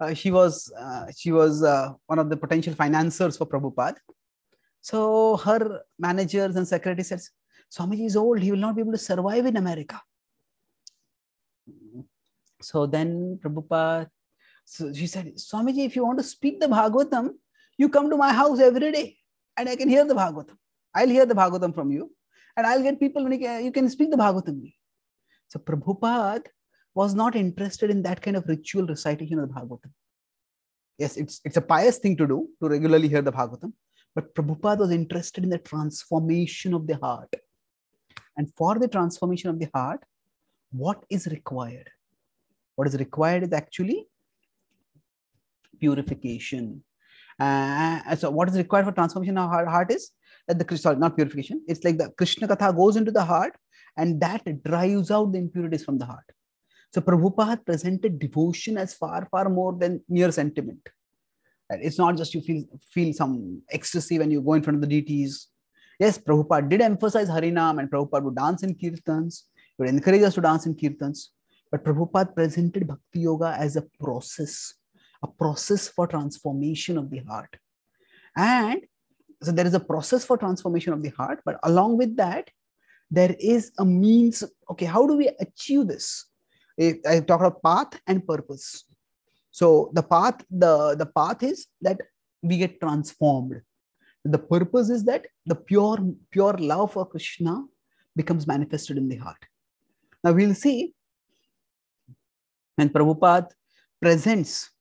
uh, she was uh, she was uh, one of the potential financiers for prabhupada so her managers and secretary says swamiji is old he will not be able to survive in america so then prabhupada so she said, Swamiji, if you want to speak the Bhagavatam, you come to my house every day and I can hear the Bhagavatam. I'll hear the Bhagavatam from you and I'll get people, you can speak the Bhagavatam. So Prabhupada was not interested in that kind of ritual recitation of the Bhagavatam. Yes, it's, it's a pious thing to do, to regularly hear the Bhagavatam. But Prabhupada was interested in the transformation of the heart. And for the transformation of the heart, what is required? What is required is actually purification. Uh, uh, so what is required for transformation of heart, heart is that the sorry, not purification. It's like the Krishna Katha goes into the heart and that drives out the impurities from the heart. So Prabhupada presented devotion as far, far more than mere sentiment. It's not just you feel feel some ecstasy when you go in front of the deities. Yes, Prabhupada did emphasize Harinam and Prabhupada would dance in kirtans. He would encourage us to dance in kirtans. But Prabhupada presented Bhakti Yoga as a process a process for transformation of the heart. And so there is a process for transformation of the heart, but along with that, there is a means. Okay, how do we achieve this? Eh, I talk about path and purpose. So the path, the, the path is that we get transformed. The purpose is that the pure, pure love for Krishna becomes manifested in the heart. Now we'll see when Prabhupada presents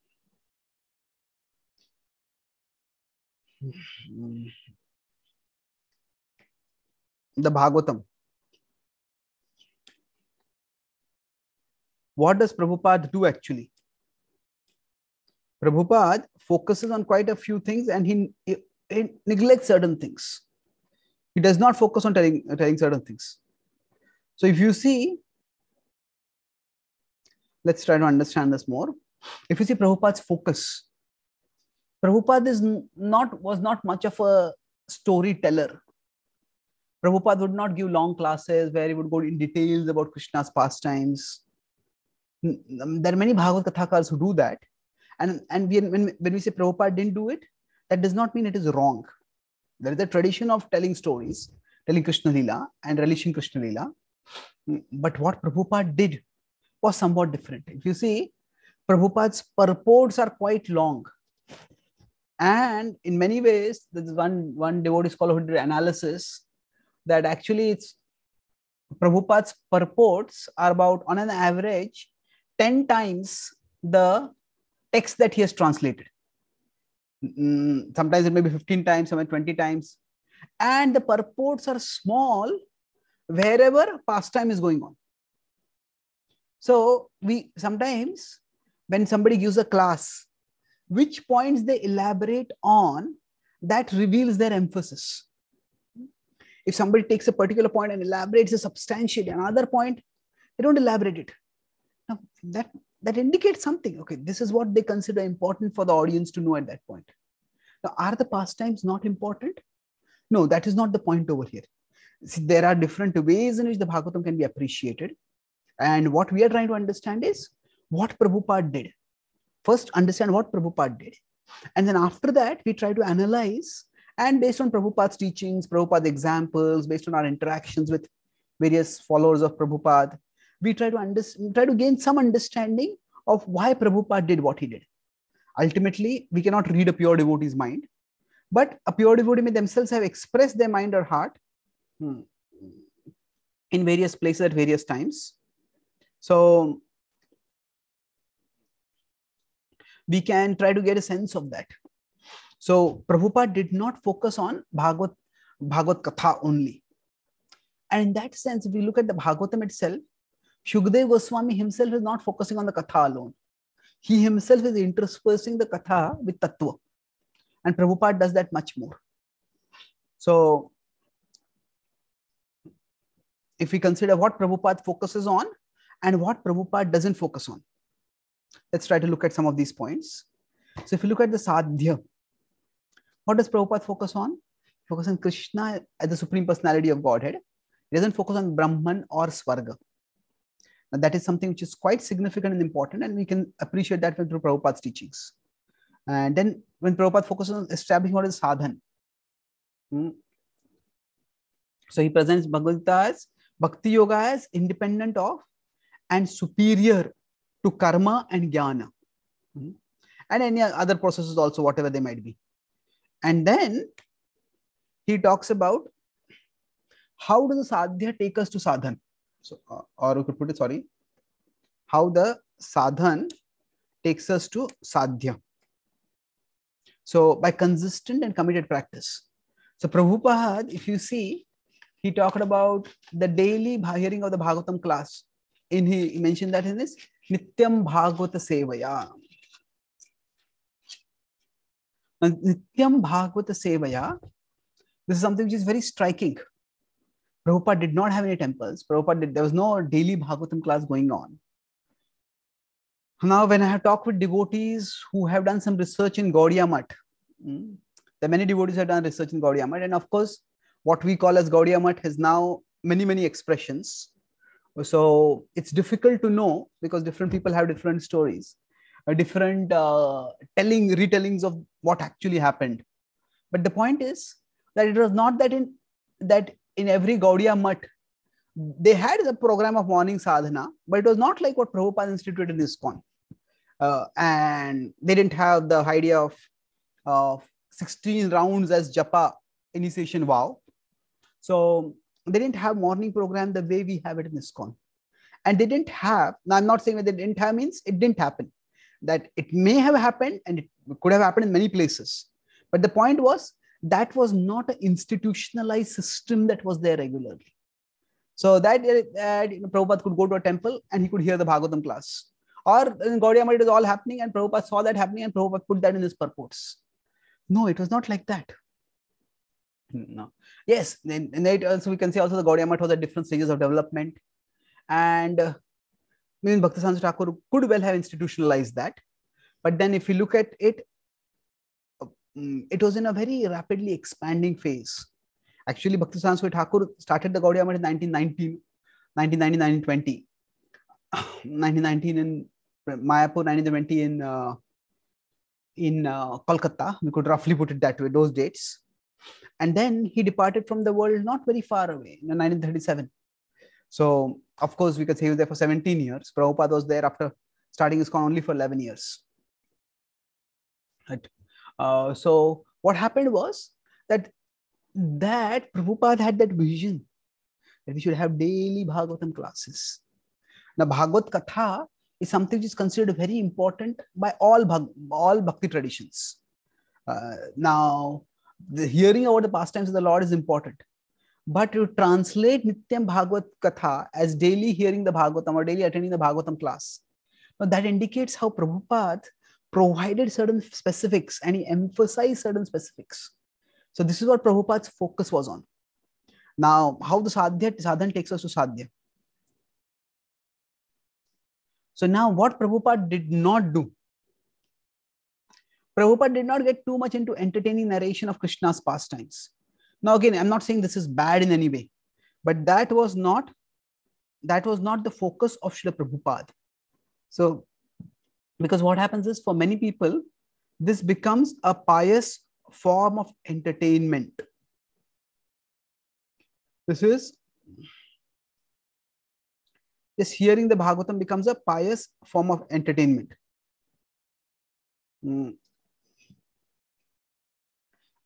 the Bhagavatam. What does Prabhupada do actually? Prabhupada focuses on quite a few things and he, he, he neglects certain things. He does not focus on telling, telling certain things. So if you see, let's try to understand this more. If you see Prabhupada's focus, Prabhupada is not, was not much of a storyteller. Prabhupada would not give long classes where he would go in details about Krishna's pastimes. There are many Bhagavad Kathakars who do that. And, and when, when we say Prabhupada didn't do it, that does not mean it is wrong. There is a tradition of telling stories, telling Krishna Lila and relishing Krishna Lila. But what Prabhupada did was somewhat different. If you see, Prabhupada's purports are quite long and in many ways there's one one devotee scholar who did analysis that actually it's Prabhupada's purports are about on an average 10 times the text that he has translated mm, sometimes it may be 15 times sometimes 20 times and the purports are small wherever pastime is going on so we sometimes when somebody gives a class which points they elaborate on that reveals their emphasis. If somebody takes a particular point and elaborates a substantially, another point, they don't elaborate it. Now, that, that indicates something. Okay, this is what they consider important for the audience to know at that point. Now, are the pastimes not important? No, that is not the point over here. See, there are different ways in which the Bhagavatam can be appreciated. And what we are trying to understand is what Prabhupada did first understand what Prabhupada did. And then after that, we try to analyze. And based on Prabhupada's teachings, Prabhupada's examples, based on our interactions with various followers of Prabhupada, we try to, understand, try to gain some understanding of why Prabhupada did what he did. Ultimately, we cannot read a pure devotee's mind, but a pure devotee may themselves have expressed their mind or heart hmm, in various places at various times. So we can try to get a sense of that. So Prabhupada did not focus on Bhagavad, Bhagavat Katha only. And in that sense, if we look at the Bhagavatam itself, Shukdev Goswami himself is not focusing on the Katha alone. He himself is interspersing the Katha with Tattva. And Prabhupada does that much more. So, if we consider what Prabhupada focuses on and what Prabhupada doesn't focus on. Let's try to look at some of these points. So if you look at the sadhya, what does Prabhupada focus on? Focus on Krishna as the supreme personality of Godhead. He doesn't focus on Brahman or Swarga. Now that is something which is quite significant and important, and we can appreciate that through Prabhupada's teachings. And then when Prabhupada focuses on establishing what is sadhan, hmm, so he presents Bhagavad Gita as Bhakti Yoga as independent of and superior to karma and jnana hmm? and any other processes also, whatever they might be. And then he talks about how does the sadhya take us to sadhan? So, uh, or we could put it, sorry, how the sadhan takes us to sadhya. So, by consistent and committed practice. So, Prabhupada, if you see, he talked about the daily hearing of the Bhagavatam class. In he, he mentioned that in his నిత్యం భాగవత సేవయా నిత్యం భాగవత సేవయా this is something which is very striking. Prabhupada did not have any temples. Prabhupada did, there was no daily Bhagavatam class going on. Now, when I have talked with devotees who have done some research in Gaudiya Mutt, hmm, there many devotees have done research in Gaudiya Mutt, and of course, what we call as Gaudiya Mutt has now many, many expressions so it's difficult to know because different hmm. people have different stories uh, different uh, telling retellings of what actually happened but the point is that it was not that in that in every gaudiya mutt they had the program of morning sadhana but it was not like what prabhupada instituted in iskon uh, and they didn't have the idea of of 16 rounds as japa initiation vow so they didn't have morning program the way we have it in ISKCON. And they didn't have, now I'm not saying that they didn't have means it didn't happen. That it may have happened and it could have happened in many places. But the point was that was not an institutionalized system that was there regularly. So that uh, you know, Prabhupada could go to a temple and he could hear the Bhagavatam class. Or in uh, Gaudiya Mata, it was all happening and Prabhupada saw that happening and Prabhupada put that in his purports. No, it was not like that no yes then it also we can see also the gaudiya math was at different stages of development and uh, I mean Bhaktisanand Thakur could well have institutionalized that but then if you look at it uh, mm, it was in a very rapidly expanding phase actually Bhaktisanand Thakur started the Gaudiya Math in 1919 1999 20 1919 in Mayapur 1920 in uh, in uh, Kolkata we could roughly put it that way those dates and then he departed from the world not very far away in 1937. So, of course, we could say he was there for 17 years. Prabhupada was there after starting his con only for 11 years. Right. Uh, so, what happened was that that Prabhupada had that vision that we should have daily Bhagavatam classes. Now, Bhagavad Katha is something which is considered very important by all, all Bhakti traditions. Uh, now, the hearing about the pastimes of the Lord is important. But to translate Nityam Bhagavat Katha as daily hearing the Bhagavatam or daily attending the Bhagavatam class, now that indicates how Prabhupada provided certain specifics and he emphasized certain specifics. So this is what Prabhupada's focus was on. Now, how the sadhya, sadhan takes us to sadhya. So now what Prabhupada did not do Prabhupada did not get too much into entertaining narration of Krishna's pastimes. Now, again, I'm not saying this is bad in any way, but that was not that was not the focus of Srila Prabhupada. So, because what happens is for many people, this becomes a pious form of entertainment. This is this hearing the Bhagavatam becomes a pious form of entertainment. Hmm.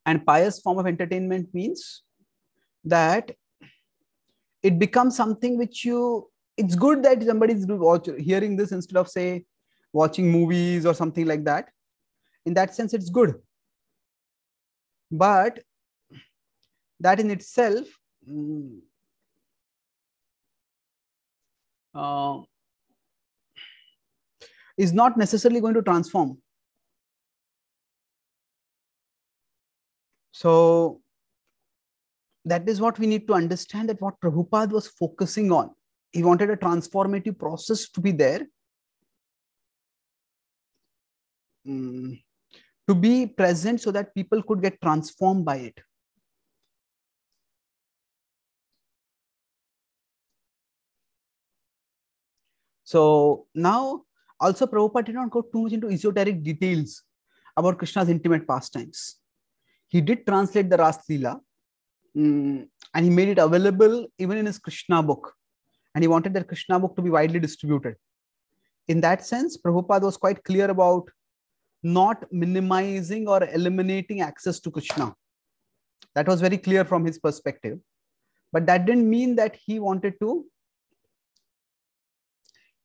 And pious form of entertainment means that it becomes something which you, it's good that somebody is hearing this instead of, say, watching movies or something like that. In that sense, it's good. But that in itself, mm, uh, is not necessarily going to transform So that is what we need to understand that what Prabhupada was focusing on. He wanted a transformative process to be there. Mm, to be present so that people could get transformed by it. So now also Prabhupada did not go too much into esoteric details about Krishna's intimate pastimes he did translate the Ras Leela, um, and he made it available even in his Krishna book. And he wanted that Krishna book to be widely distributed. In that sense, Prabhupada was quite clear about not minimizing or eliminating access to Krishna. That was very clear from his perspective. But that didn't mean that he wanted to,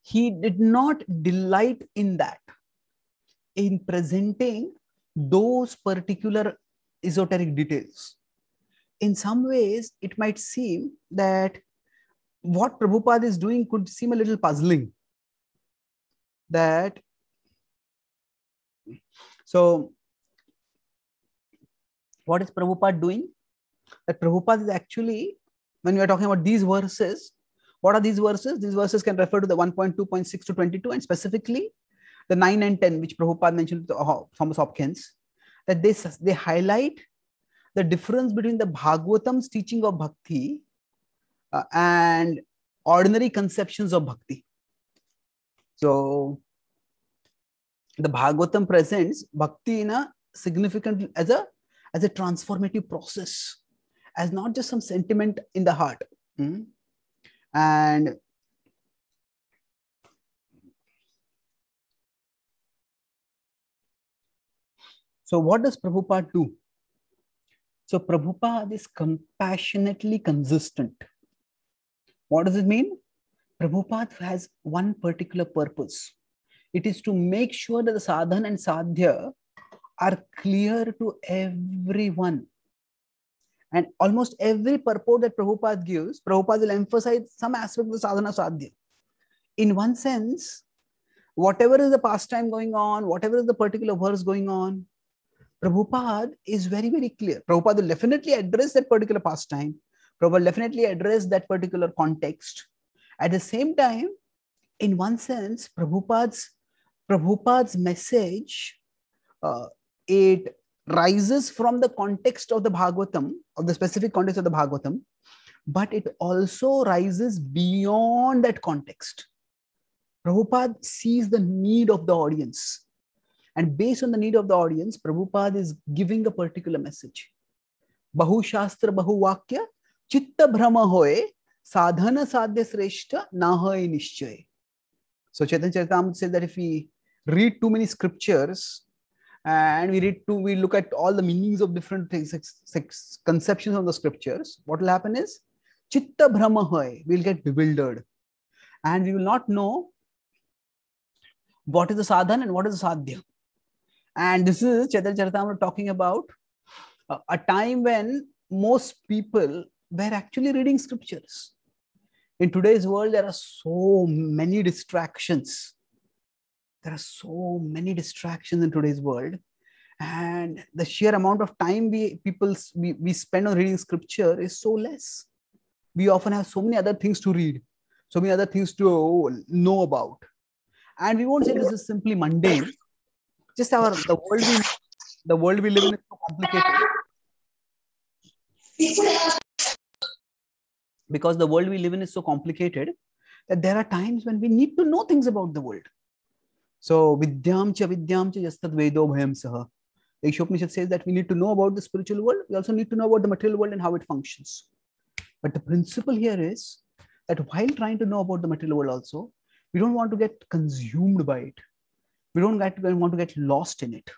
he did not delight in that, in presenting those particular esoteric details. In some ways, it might seem that what Prabhupada is doing could seem a little puzzling. That so, what is Prabhupada doing? That Prabhupada is actually, when we are talking about these verses, what are these verses? These verses can refer to the 1.2.6 to 22 and specifically the 9 and 10, which Prabhupada mentioned to Thomas Hopkins that they, they highlight the difference between the Bhagavatam's teaching of bhakti uh, and ordinary conceptions of bhakti. So the Bhagavatam presents bhakti in a significant as a as a transformative process, as not just some sentiment in the heart. Mm? And So what does Prabhupada do? So Prabhupada is compassionately consistent. What does it mean? Prabhupada has one particular purpose. It is to make sure that the sadhana and sadhya are clear to everyone. And almost every purport that Prabhupada gives, Prabhupada will emphasize some aspect of the sadhana sadhya. In one sense, whatever is the pastime going on, whatever is the particular verse going on, Prabhupada is very, very clear. Prabhupada will definitely address that particular pastime. Prabhupada definitely address that particular context. At the same time, in one sense, Prabhupada's, Prabhupada's message, uh, it rises from the context of the Bhagavatam, of the specific context of the Bhagavatam, but it also rises beyond that context. Prabhupada sees the need of the audience. And based on the need of the audience, Prabhupada is giving a particular message. Bahu Shastra Bahu Vakya Chitta Brahma Hoye Sadhana Sadhya Sreshta Nahoye Nishchay. So Chaitanya Charitamrita says that if we read too many scriptures and we read too, we look at all the meanings of different things, conceptions of the scriptures, what will happen is Chitta Brahma Hoye, we'll get bewildered and we will not know what is the sadhana and what is the sadhya. And this is Chetan Charitamrita talking about a time when most people were actually reading scriptures. In today's world, there are so many distractions. There are so many distractions in today's world. And the sheer amount of time we people we, we spend on reading scripture is so less. We often have so many other things to read, so many other things to know about. And we won't say this is simply mundane just our the world we the world we live in is so complicated because the world we live in is so complicated that there are times when we need to know things about the world so vidyamcha vidyamcha yastad vedo bhayam saha the Ishopanishad says that we need to know about the spiritual world. We also need to know about the material world and how it functions. But the principle here is that while trying to know about the material world also, we don't want to get consumed by it we don't get, we want to get lost in it.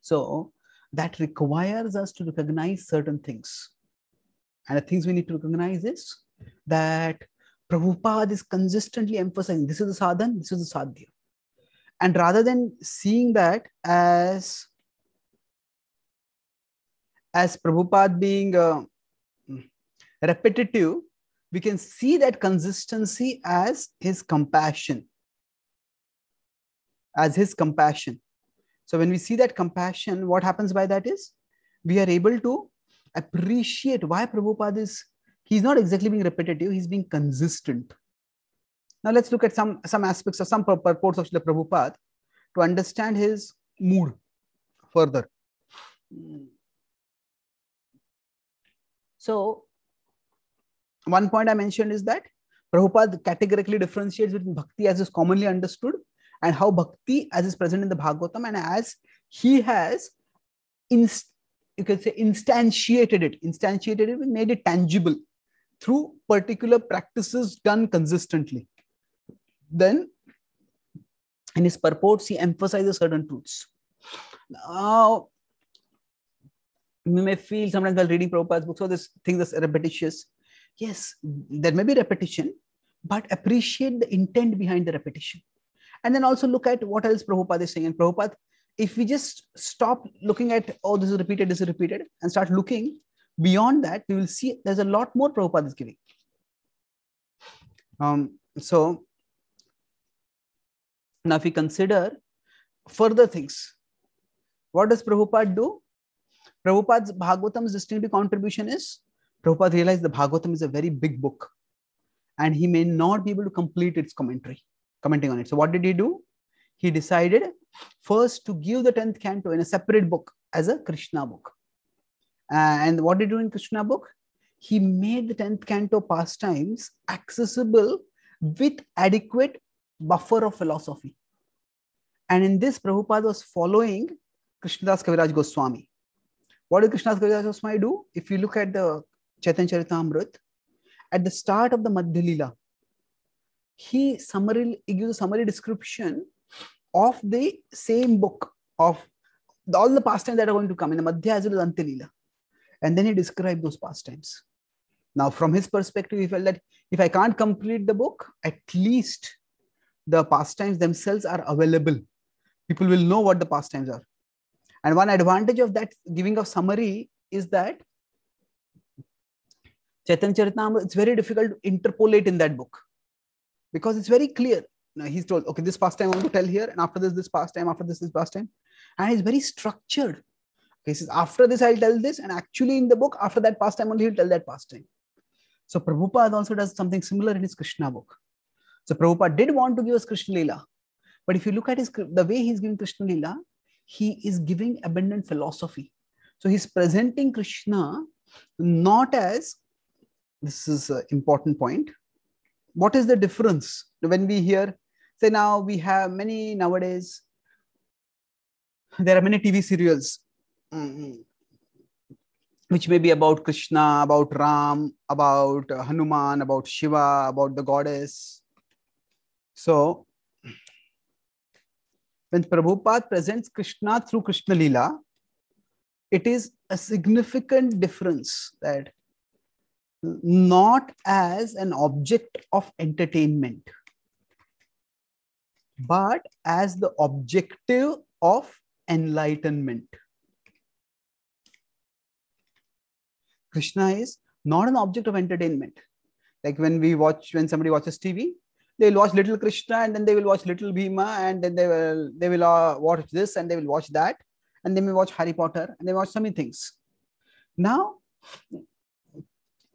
So that requires us to recognize certain things. And the things we need to recognize is that Prabhupada is consistently emphasizing this is the sadhan, this is the sadhya. And rather than seeing that as as Prabhupada being uh, repetitive, we can see that consistency as his compassion as his compassion. So when we see that compassion, what happens by that is we are able to appreciate why Prabhupada is, he's not exactly being repetitive, he's being consistent. Now let's look at some, some aspects or some purports of Srila Prabhupada to understand his mood further. So one point I mentioned is that Prabhupada categorically differentiates between bhakti as is commonly understood and how bhakti as is present in the Bhagavatam and as he has inst- you can say instantiated it, instantiated it, made it tangible through particular practices done consistently. Then in his purports, he emphasizes certain truths. Now, you may feel sometimes while reading Prabhupada's books, oh, this thing is repetitious. Yes, there may be repetition, but appreciate the intent behind the repetition and then also look at what else Prabhupada is saying. And Prabhupada, if we just stop looking at, oh, this is repeated, this is repeated, and start looking beyond that, we will see there's a lot more Prabhupada is giving. Um, so now if we consider further things, what does Prabhupada do? Prabhupada's Bhagavatam's distinctive contribution is Prabhupada realized the Bhagavatam is a very big book and he may not be able to complete its commentary commenting on it. So what did he do? He decided first to give the 10th canto in a separate book as a Krishna book. Uh, and what did he do in Krishna book? He made the 10th canto pastimes accessible with adequate buffer of philosophy. And in this, Prabhupada was following Krishnadas Kaviraj Goswami. What did Krishnadas Kaviraj Goswami do? If you look at the Chaitanya Charitamrita, at the start of the Madhya Lila, he summary gives a summary description of the same book of all the pastimes that are going to come in the Madhya as well as Antilila. And then he describes those pastimes. Now, from his perspective, he felt that if I can't complete the book, at least the pastimes themselves are available. People will know what the pastimes are. And one advantage of that giving of summary is that Chaitanya it's very difficult to interpolate in that book because it's very clear. Now he's told, okay, this past time I'm going to tell here, and after this, this past time, after this, this past time, and it's very structured. he says, after this, I'll tell this, and actually in the book, after that past time only, he'll tell that past time. So Prabhupada also does something similar in his Krishna book. So Prabhupada did want to give us Krishna Leela, but if you look at his the way he's giving Krishna Leela, he is giving abundant philosophy. So he's presenting Krishna not as this is an important point what is the difference when we hear say now we have many nowadays there are many tv serials mm-hmm. which may be about krishna about ram about hanuman about shiva about the goddess so when prabhupada presents krishna through krishna lila it is a significant difference that not as an object of entertainment, but as the objective of enlightenment. Krishna is not an object of entertainment. Like when we watch, when somebody watches TV, they'll watch little Krishna and then they will watch little Bhima and then they will, they will uh, watch this and they will watch that. And they may watch Harry Potter and they watch so many things. Now,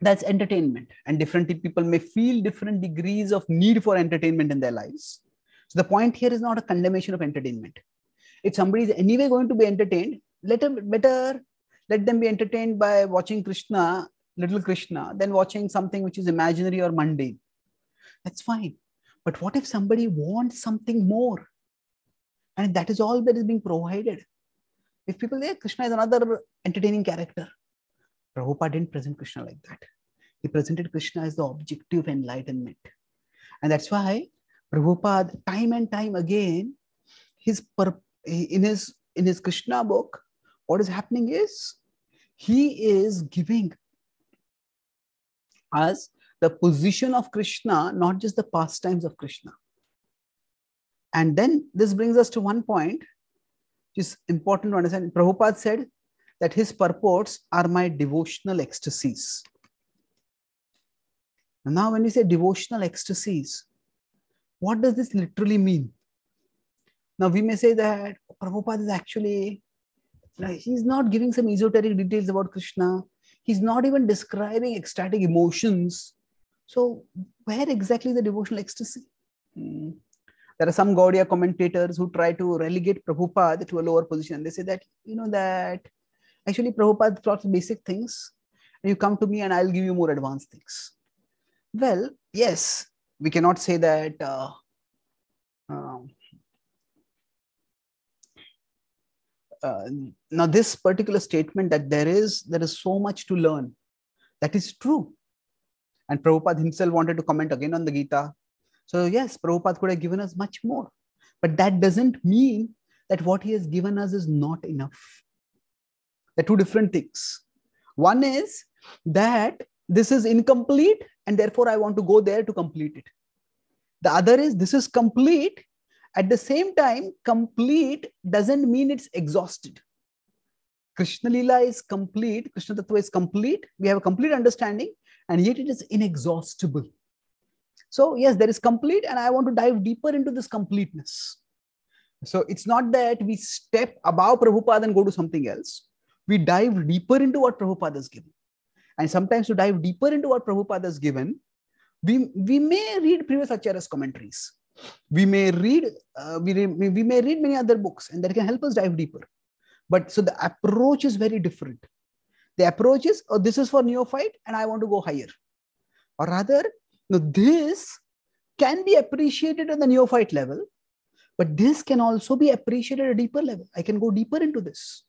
that's entertainment and different people may feel different degrees of need for entertainment in their lives so the point here is not a condemnation of entertainment if somebody is anyway going to be entertained let them better let them be entertained by watching krishna little krishna than watching something which is imaginary or mundane that's fine but what if somebody wants something more and that is all that is being provided if people say krishna is another entertaining character Prabhupada didn't present Krishna like that. He presented Krishna as the objective enlightenment. And that's why Prabhupada, time and time again, his in his in his Krishna book, what is happening is he is giving us the position of Krishna, not just the pastimes of Krishna. And then this brings us to one point, which is important to understand. Prabhupada said, that his purports are my devotional ecstasies. Now, when we say devotional ecstasies, what does this literally mean? Now, we may say that Prabhupada is actually, he's not giving some esoteric details about Krishna. He's not even describing ecstatic emotions. So, where exactly the devotional ecstasy? Hmm. There are some Gaudiya commentators who try to relegate Prabhupada to a lower position. They say that, you know, that actually Prabhupada taught basic things. You come to me and I'll give you more advanced things. Well, yes, we cannot say that uh, um, uh, now this particular statement that there is there is so much to learn that is true and prabhupada himself wanted to comment again on the gita so yes prabhupada could have given us much more but that doesn't mean that what he has given us is not enough they're two different things. One is that this is incomplete and therefore I want to go there to complete it. The other is this is complete. At the same time, complete doesn't mean it's exhausted. Krishna Lila is complete, Krishna Tattva is complete. We have a complete understanding and yet it is inexhaustible. So, yes, there is complete, and I want to dive deeper into this completeness. So, it's not that we step above Prabhupada and go to something else we dive deeper into what Prabhupada has given. And sometimes to dive deeper into what Prabhupada has given, we, we may read previous Acharya's commentaries. We may read uh, we, re, we may read many other books and that can help us dive deeper. But so the approach is very different. The approach is, oh, this is for neophyte and I want to go higher. Or rather, you this can be appreciated at the neophyte level, but this can also be appreciated at a deeper level. I can go deeper into this.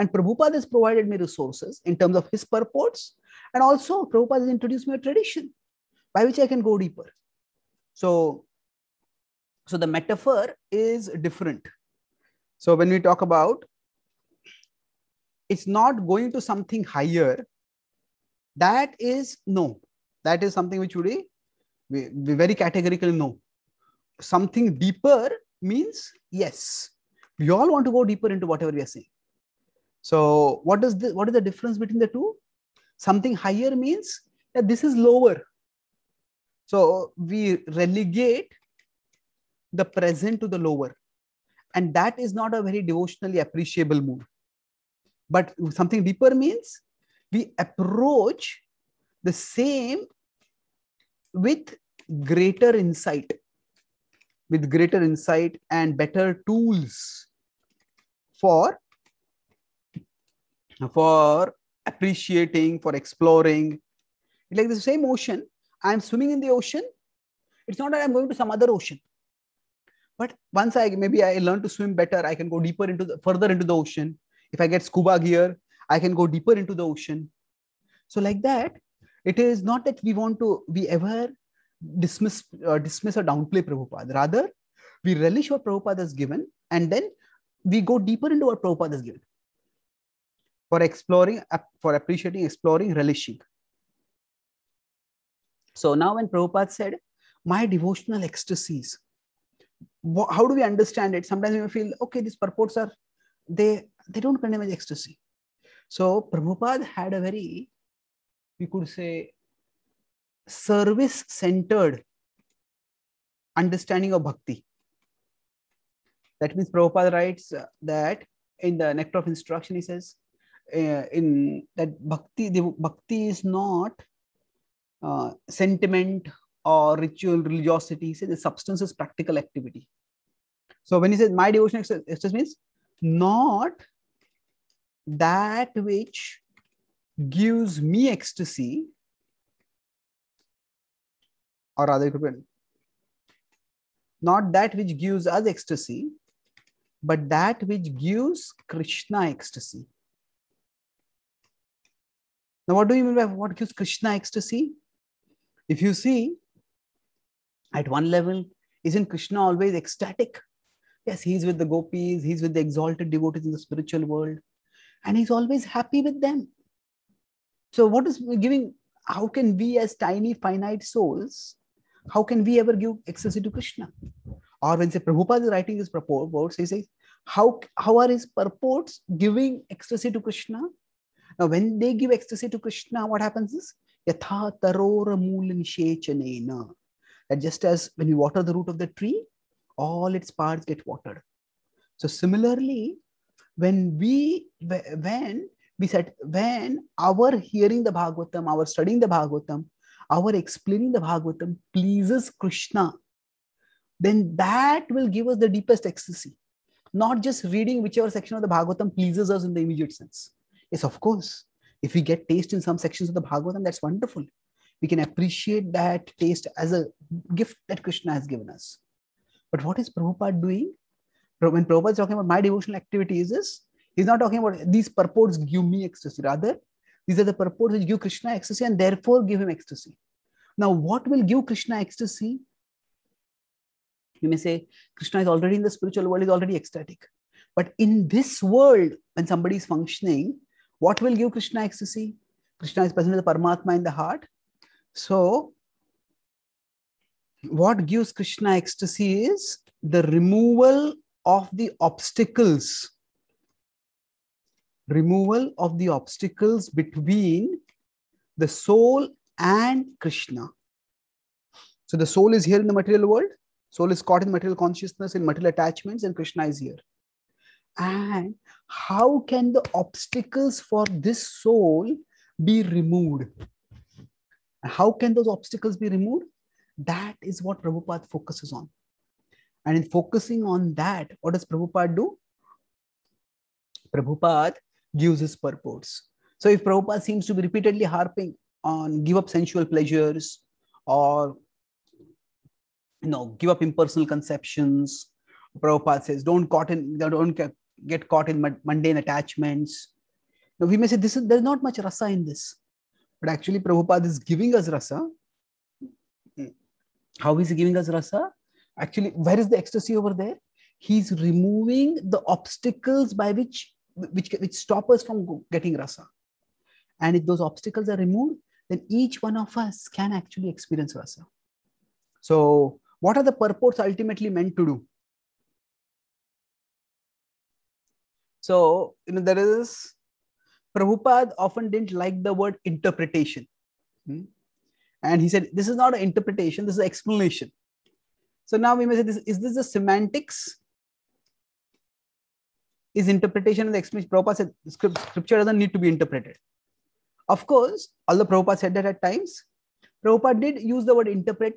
And Prabhupada has provided me resources in terms of his purports. And also, Prabhupada has introduced me a tradition by which I can go deeper. So, so the metaphor is different. So when we talk about it's not going to something higher, that is no. That is something which we, very categorically no. Something deeper means yes. We all want to go deeper into whatever we are saying. So what does the, what is the difference between the two? Something higher means that this is lower. So we relegate the present to the lower. And that is not a very devotionally appreciable move. But something deeper means we approach the same with greater insight, with greater insight and better tools for for appreciating, for exploring. like the same ocean. I'm swimming in the ocean. It's not that I'm going to some other ocean. But once I maybe I learn to swim better, I can go deeper into the, further into the ocean. If I get scuba gear, I can go deeper into the ocean. So like that, it is not that we want to we ever dismiss uh, dismiss or downplay Prabhupada. Rather, we relish what Prabhupada has given, and then we go deeper into what Prabhupada has given for exploring, for appreciating, exploring, relishing. So now when Prabhupada said, my devotional ecstasies, how do we understand it? Sometimes we feel, okay, these purports are, they, they don't contain as ecstasy. So Prabhupada had a very, we could say, service-centered understanding of bhakti. That means Prabhupada writes uh, that in the Nectar of Instruction, he says, uh, in that bhakti the bhakti is not uh, sentiment or ritual religiosity the substance is practical activity so when he says my devotion exercise means not that which gives me ecstasy or rather not that which gives us ecstasy but that which gives krishna ecstasy now, what do you mean by what gives Krishna ecstasy? If you see, at one level, isn't Krishna always ecstatic? Yes, he's with the gopis, he's with the exalted devotees in the spiritual world, and he's always happy with them. So, what is giving? How can we, as tiny, finite souls, how can we ever give ecstasy to Krishna? Or when say Prabhupada is writing his purports, he says, how, how are his purports giving ecstasy to Krishna? Now, when they give ecstasy to Krishna, what happens is yatha tarora That just as when you water the root of the tree, all its parts get watered. So similarly, when we when we said when our hearing the Bhagavatam, our studying the Bhagavatam, our explaining the Bhagavatam pleases Krishna, then that will give us the deepest ecstasy. Not just reading whichever section of the Bhagavatam pleases us in the immediate sense. Yes, of course. If we get taste in some sections of the Bhagavatam, that's wonderful. We can appreciate that taste as a gift that Krishna has given us. But what is Prabhupada doing? When Prabhupada is talking about my devotional activities, is he's not talking about these purports give me ecstasy. Rather, these are the purports which give Krishna ecstasy and therefore give him ecstasy. Now, what will give Krishna ecstasy? You may say Krishna is already in the spiritual world, is already ecstatic. But in this world, when somebody is functioning, what will give Krishna ecstasy? Krishna is present in the Paramatma in the heart. So, what gives Krishna ecstasy is the removal of the obstacles. Removal of the obstacles between the soul and Krishna. So the soul is here in the material world. Soul is caught in material consciousness, in material attachments, and Krishna is here. And how can the obstacles for this soul be removed? How can those obstacles be removed? That is what Prabhupada focuses on. And in focusing on that, what does Prabhupada do? Prabhupada gives his purports. So if Prabhupada seems to be repeatedly harping on give up sensual pleasures or you know, give up impersonal conceptions. Prabhupada says, don't cotton, don't get caught in mundane attachments. Now we may say this is there's not much rasa in this, but actually Prabhupada is giving us rasa. How is he giving us rasa? Actually, where is the ecstasy over there? He's removing the obstacles by which which which stop us from getting rasa. And if those obstacles are removed, then each one of us can actually experience rasa. So, what are the purports ultimately meant to do? So, you know, there is Prabhupada often didn't like the word interpretation. Hmm? And he said, this is not an interpretation, this is an explanation. So now we may say, this, is this the semantics? Is interpretation and the explanation? Prabhupada said, scripture doesn't need to be interpreted. Of course, although Prabhupada said that at times, Prabhupada did use the word interpret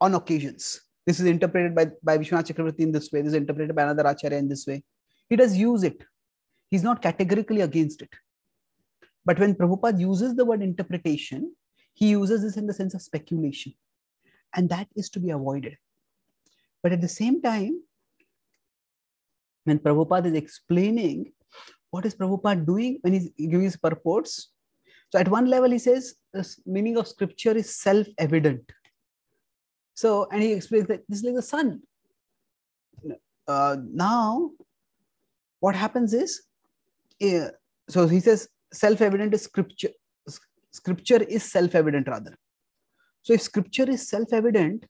on occasions. This is interpreted by, by Vishwanath Chakravarti in this way, this is interpreted by another Acharya in this way. He does use it He's not categorically against it. But when Prabhupada uses the word interpretation, he uses this in the sense of speculation. And that is to be avoided. But at the same time, when Prabhupada is explaining what is Prabhupada doing when he's giving his purports, so at one level, he says the meaning of scripture is self evident. So, and he explains that this is like the sun. Uh, now, what happens is Eh, so he says self-evident is scripture scripture is self-evident rather so if scripture is self-evident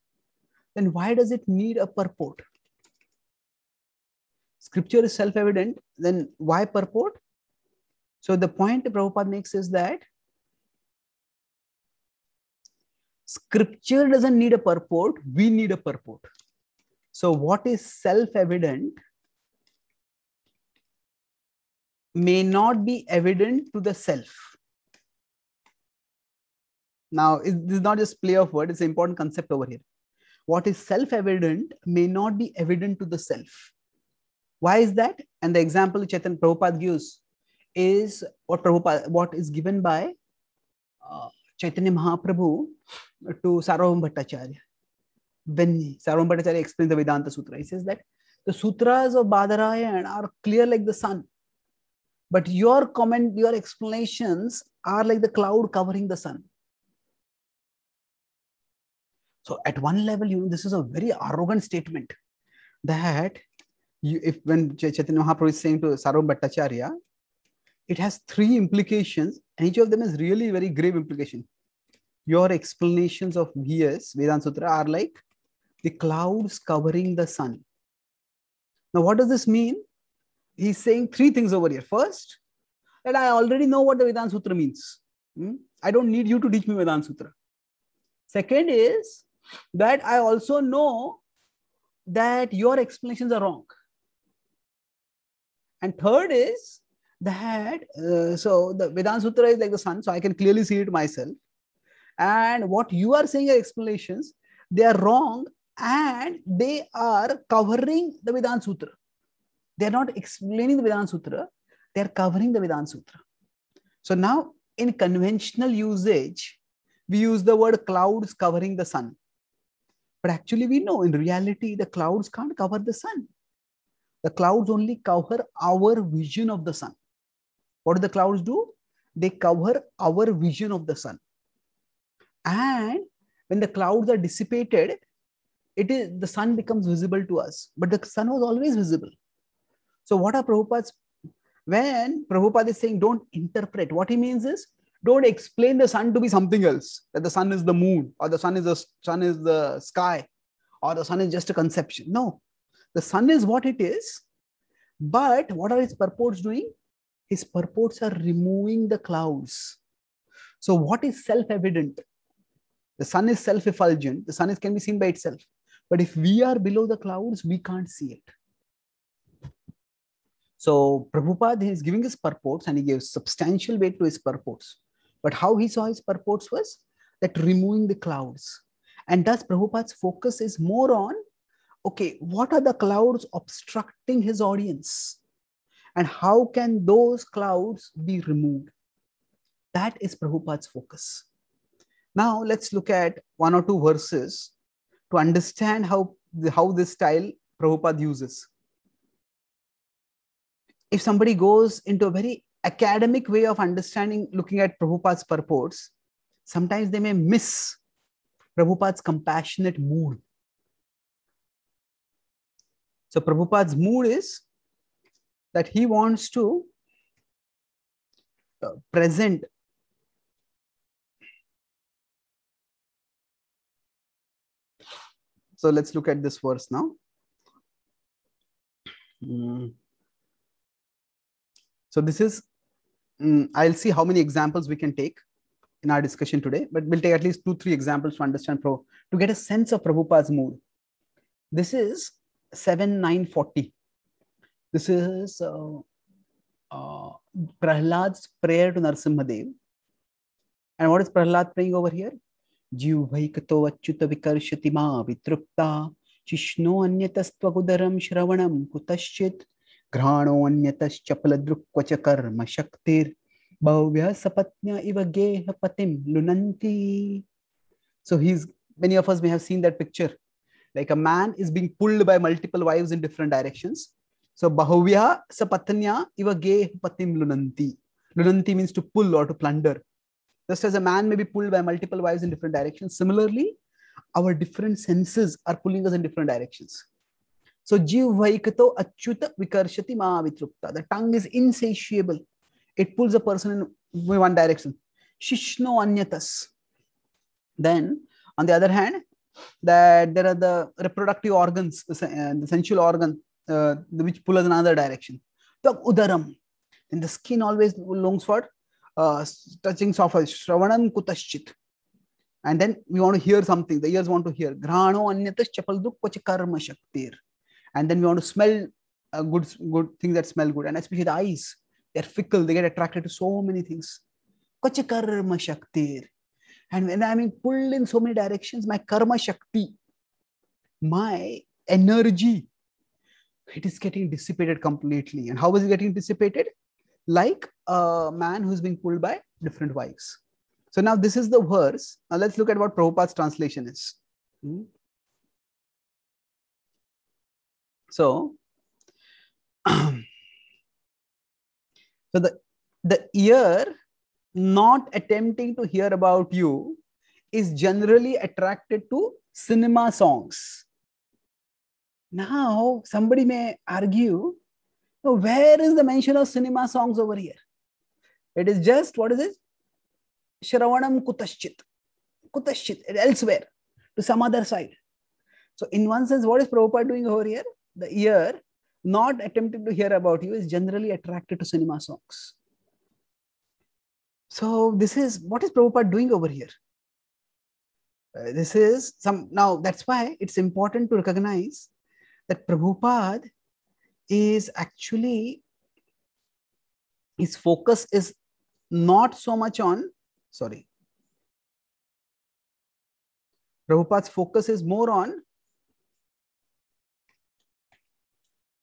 then why does it need a purport scripture is self-evident then why purport so the point Prabhupada makes is that scripture doesn't need a purport we need a purport so what is self-evident may not be evident to the self. Now, it, this is not just play of word, it's an important concept over here. What is self-evident may not be evident to the self. Why is that? And the example Chaitan Prabhupada gives is what Prabhupada, what is given by uh, Chaitanya Mahaprabhu to Sarvam Bhattacharya. When Sarvam Bhattacharya explains the Vedanta Sutra, he says that the sutras of Badarayana are clear like the sun but your comment your explanations are like the cloud covering the sun so at one level you know this is a very arrogant statement that you, if when chaitanya mahaprabhu is saying to sarvam bhattacharya it has three implications and each of them is really very grave implication your explanations of vs vedan sutra are like the clouds covering the sun now what does this mean he's saying three things over here. First, that I already know what the Vedanta Sutra means. Hmm? I don't need you to teach me Vedanta Sutra. Second is that I also know that your explanations are wrong. And third is that, uh, so the Vedanta Sutra is like the sun, so I can clearly see it myself. And what you are saying are explanations, they are wrong and they are covering the Vedanta Sutra. They're not explaining the Vedanta Sutra, they're covering the Vedanta Sutra. So now in conventional usage, we use the word clouds covering the sun. But actually, we know in reality, the clouds can't cover the sun. The clouds only cover our vision of the sun. What do the clouds do? They cover our vision of the sun. And when the clouds are dissipated, it is the sun becomes visible to us. But the sun was always visible. So what are Prabhupada's, when Prabhupada is saying don't interpret, what he means is don't explain the sun to be something else, that the sun is the moon or the sun is the, sun is the sky or the sun is just a conception. No, the sun is what it is, but what are his purports doing? His purports are removing the clouds. So what is self-evident? The sun is self-effulgent. The sun is, can be seen by itself. But if we are below the clouds, we can't see it. So Prabhupada is giving his purports and he gives substantial weight to his purports. But how he saw his purports was that removing the clouds. And thus Prabhupada's focus is more on, okay, what are the clouds obstructing his audience? And how can those clouds be removed? That is Prabhupada's focus. Now let's look at one or two verses to understand how, how this style Prabhupada uses if somebody goes into a very academic way of understanding, looking at Prabhupada's purports, sometimes they may miss Prabhupada's compassionate mood. So, Prabhupada's mood is that he wants to uh, present so let's look at this verse now mm. So this is, um, I'll see how many examples we can take in our discussion today, but we'll take at least two, three examples to understand, Pro, to get a sense of Prabhupada's mood. This is 7940. This is uh, uh, Prahlad's prayer to Narsimhadev. And what is Prahlad praying over here? जीवैकतो Achyut विकर्षति मा वितृप्ता शिष्णो gudaram श्रवणं कुतश्चित् घ्राणोऽन्यतश्चपलदृक्वच कर्म शक्तिर बहुव्यः सपत्न्य इव गेह पतिं लुनन्ति so he's many of us may have seen that picture like a man is being pulled by multiple wives in different directions so bahuvya sapatnya iva ge patim lunanti lunanti means to pull or to plunder just as a man may be pulled by multiple wives in different directions similarly our different senses are pulling us in different directions So jivvaikato achyuta vikarshati mavitrupta. The tongue is insatiable. It pulls a person in one direction. Shishno anyatas. Then, on the other hand, that there are the reproductive organs, the, uh, the sensual organ, uh, which pull us in another direction. Tab udaram. Then the skin always longs for uh, touching soft. Shravanam kutaschit. And then we want to hear something. The ears want to hear. Grano anyatas chapal chapalduk karma shaktir. and then we want to smell a good good things that smell good and especially the eyes they're fickle they get attracted to so many things and when i'm pulled in so many directions my karma shakti my energy it is getting dissipated completely and how is it getting dissipated like a man who's being pulled by different wives so now this is the verse now let's look at what prabhupada's translation is hmm? So, so the, the ear not attempting to hear about you is generally attracted to cinema songs. Now, somebody may argue, so oh, where is the mention of cinema songs over here? It is just, what is it? Shravanam Kutaschit. Kutaschit, elsewhere, to some other side. So in one sense, what is Prabhupada doing over here? the ear, not attempting to hear about you, is generally attracted to cinema songs. So this is what is Prabhupada doing over here? Uh, this is some now that's why it's important to recognize that Prabhupada is actually his focus is not so much on sorry Prabhupada's focus is more on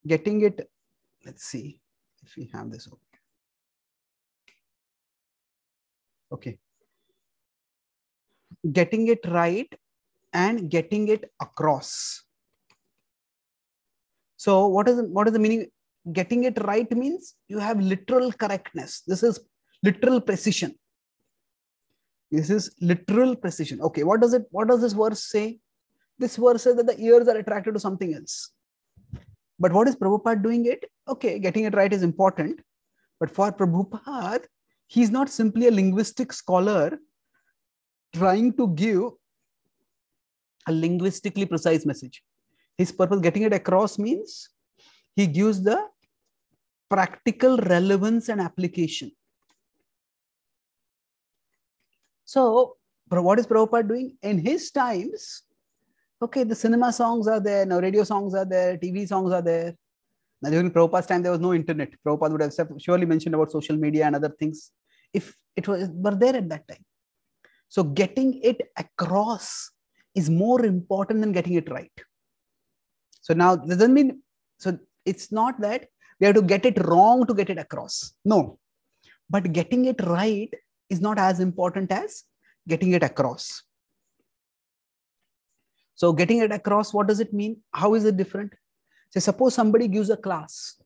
getting it, let's see if we have this open. Okay. Getting it right and getting it across. So what is, what is the meaning? Getting it right means you have literal correctness. This is literal precision. This is literal precision. Okay, what does it, what does this verse say? This verse says that the ears are attracted to something else. But what is Prabhupada doing it? Okay, getting it right is important. But for Prabhupada, he's not simply a linguistic scholar trying to give a linguistically precise message. His purpose, getting it across, means he gives the practical relevance and application. So, what is Prabhupada doing? In his times, okay, the cinema songs are there, now radio songs are there, TV songs are there. Now, during Prabhupada's time, there was no internet. Prabhupada would have surely mentioned about social media and other things if it was were there at that time. So getting it across is more important than getting it right. So now doesn't mean so it's not that we have to get it wrong to get it across. No. But getting it right is not as important as getting it across. So getting it across, what does it mean? How is it different? Say, so suppose somebody gives a class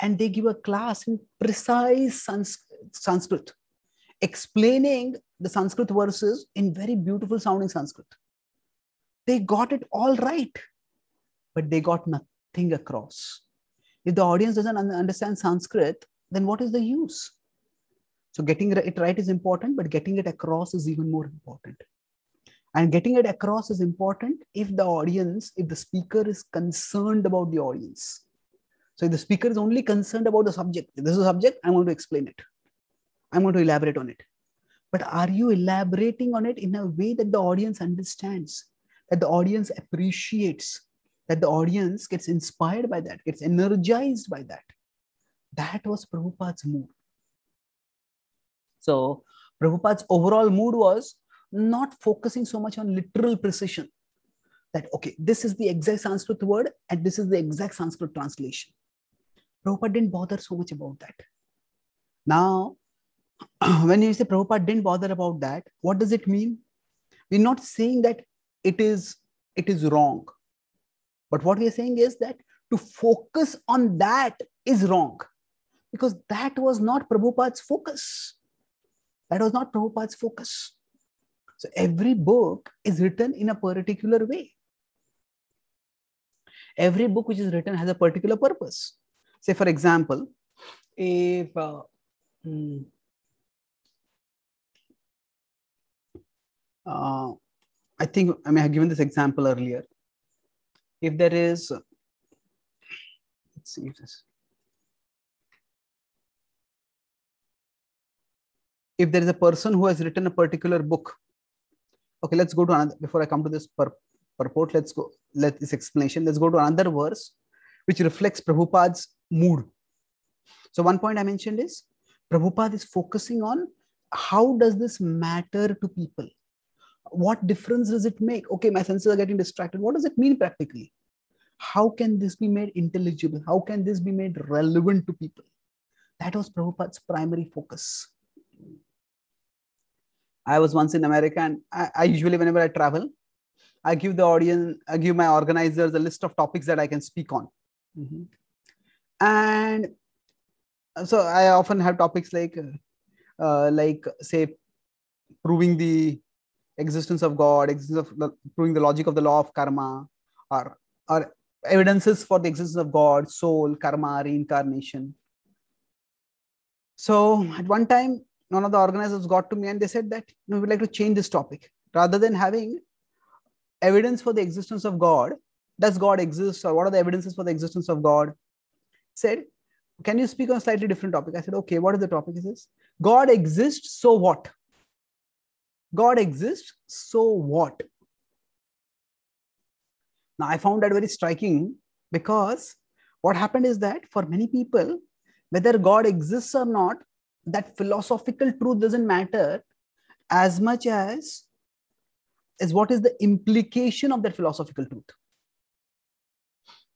and they give a class in precise sans Sanskrit, explaining the Sanskrit verses in very beautiful sounding Sanskrit. They got it all right, but they got nothing across. If the audience doesn't understand Sanskrit, then what is the use? So getting it right is important, but getting it across is even more important and getting it across is important if the audience if the speaker is concerned about the audience so if the speaker is only concerned about the subject if this is a subject i'm going to explain it i'm going to elaborate on it but are you elaborating on it in a way that the audience understands that the audience appreciates that the audience gets inspired by that gets energized by that that was prabhupada's mood so prabhupada's overall mood was not focusing so much on literal precision that, okay, this is the exact Sanskrit word and this is the exact Sanskrit translation. Prabhupada didn't bother so much about that. Now, when you say Prabhupada didn't bother about that, what does it mean? We're not saying that it is, it is wrong. But what we're saying is that to focus on that is wrong because that was not Prabhupada's focus. That was not Prabhupada's focus. So every book is written in a particular way. Every book which is written has a particular purpose. Say, for example, if uh, hmm, uh, I think I may have given this example earlier. If there is, let's see if this. if there is a person who has written a particular book okay let's go to another before i come to this pur purport let's go let this explanation let's go to another verse which reflects prabhupada's mood so one point i mentioned is prabhupada is focusing on how does this matter to people what difference does it make okay my senses are getting distracted what does it mean practically how can this be made intelligible how can this be made relevant to people that was prabhupada's primary focus I was once in America, and I, I usually, whenever I travel, I give the audience, I give my organizers a list of topics that I can speak on. Mm-hmm. And so I often have topics like, uh, like say, proving the existence of God, existence of proving the logic of the law of karma, or or evidences for the existence of God, soul, karma, reincarnation. So at one time, none of the organizers got to me and they said that you know, we'd like to change this topic rather than having evidence for the existence of God. Does God exist, or what are the evidences for the existence of God? Said, can you speak on a slightly different topic? I said, okay, what is the topic? is this God exists, so what? God exists, so what? Now, I found that very striking because what happened is that for many people, whether God exists or not, that philosophical truth doesn't matter as much as is what is the implication of that philosophical truth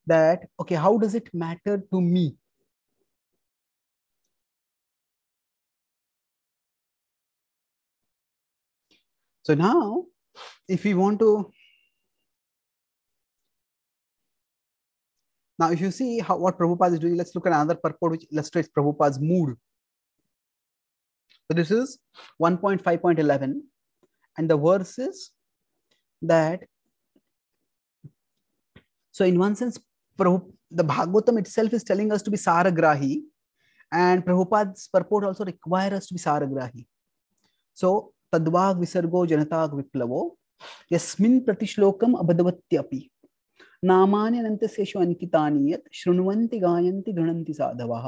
that okay how does it matter to me so now if we want to now if you see how what prabhupada is doing let's look at another purport which illustrates prabhupada's mood so this is 1.5.11 and the verse is that, so in one sense, the Bhagavatam itself is telling us to be Saragrahi and Prabhupada's purport also require us to be Saragrahi. So Tadvag Visargo Janatag Viplavo Yasmin Pratishlokam Abhadavatyapī नामानि अनन्तशेषु अङ्कितानि यत् शृण्वन्ति गायन्ति गृणन्ति साधवः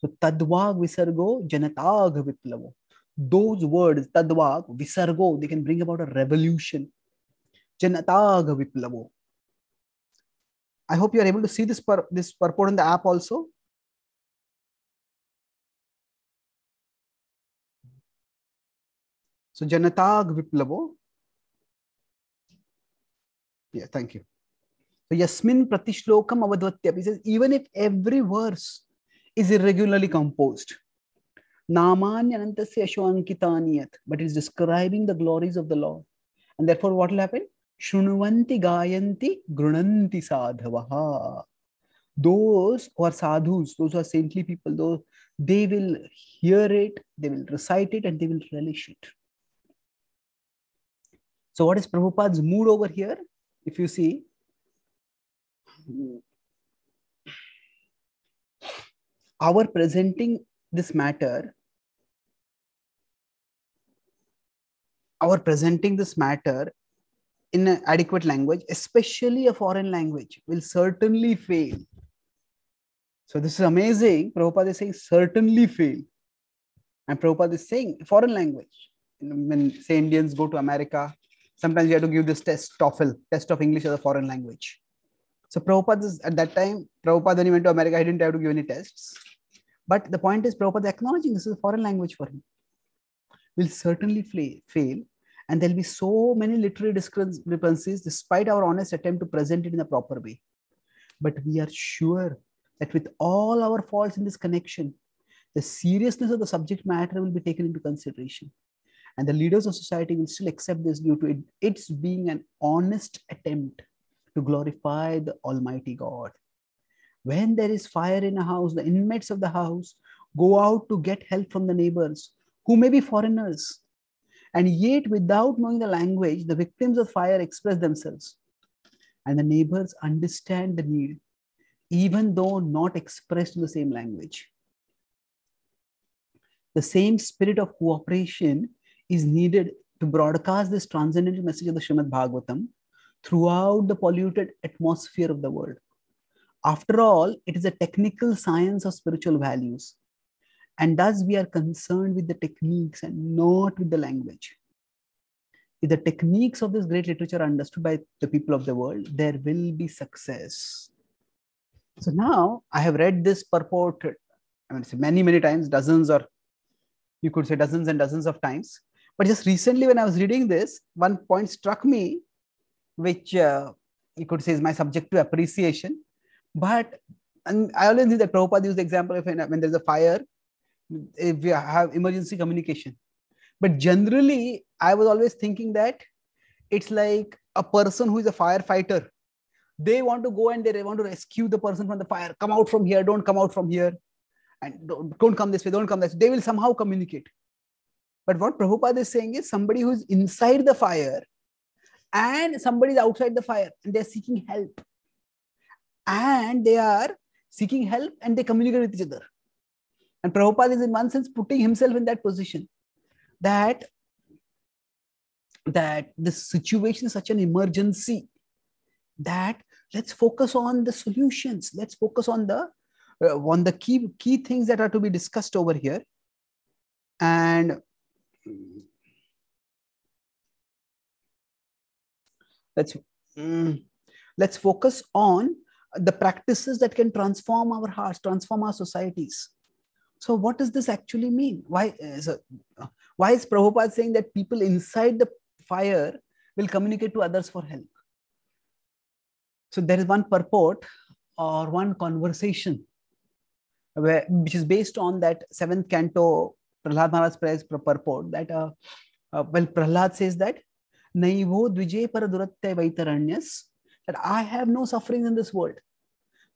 so tadvag visargo janatag viplavo. Those words, tadvag, visargo, they can bring about a revolution. Janatag viplavo. I hope you are able to see this, pur- this purport in the app also. So Janatag Viplavo. Yeah, thank you. So Yasmin Pratishlokam Avadvatyap. He says, even if every verse is irregularly composed. Namanyanantasya Ashwankitaniyat, but it's describing the glories of the Lord. And therefore, what will happen? Shunvanti Gayanti Grunanti Sadhavaha. Those who are sadhus, those who are saintly people, those they will hear it, they will recite it, and they will relish it. So, what is Prabhupada's mood over here? If you see, our presenting this matter our presenting this matter in an adequate language especially a foreign language will certainly fail so this is amazing prabhupada is saying certainly fail and prabhupada is saying foreign language when say indians go to america sometimes you have to give this test TOEFL, test of English as a foreign language. So Prabhupada, is, at that time, Prabhupada when he went to America, he didn't have to give any tests. But the point is Prabhupada acknowledging this is a foreign language for him. Will certainly fail. And there'll be so many literary discrepancies despite our honest attempt to present it in a proper way. But we are sure that with all our faults in this connection, the seriousness of the subject matter will be taken into consideration. And the leaders of society will still accept this due to it, its being an honest attempt to glorify the Almighty God when there is fire in a house the inmates of the house go out to get help from the neighbors who may be foreigners and yet without knowing the language the victims of fire express themselves and the neighbors understand the need even though not expressed in the same language the same spirit of cooperation is needed to broadcast this transcendental message of the Shrimad Bhagavatam throughout the polluted atmosphere of the world. After all, it is a technical science of spiritual values. And thus, we are concerned with the techniques and not with the language. If the techniques of this great literature are understood by the people of the world, there will be success. So now I have read this purport, I mean, many, many times, dozens or you could say dozens and dozens of times. But just recently, when I was reading this, one point struck me, which uh, you could say is my subject to appreciation. But and I always see that Prabhupada used the example of when, when there's a fire, if we have emergency communication. But generally, I was always thinking that it's like a person who is a firefighter. They want to go and they want to rescue the person from the fire. Come out from here, don't come out from here. And don't, don't come this way, don't come this way. They will somehow communicate. But what Prabhupada is saying is somebody who's inside the fire and somebody is outside the fire and they're seeking help and they are seeking help and they communicate with each other. And Prabhupada is in one sense putting himself in that position that that the situation is such an emergency that let's focus on the solutions let's focus on the uh, on the key key things that are to be discussed over here and let's mm, let's focus on the practices that can transform our hearts, transform our societies. So, what does this actually mean? Why is, a, why is Prabhupada saying that people inside the fire will communicate to others for help? So, there is one purport or one conversation where, which is based on that seventh canto Prahlad Maharaj Prayer's purport that, uh, uh, well, Prahlad says that, Naivo Dvijay paraduratya vaitaranya's that I have no sufferings in this world.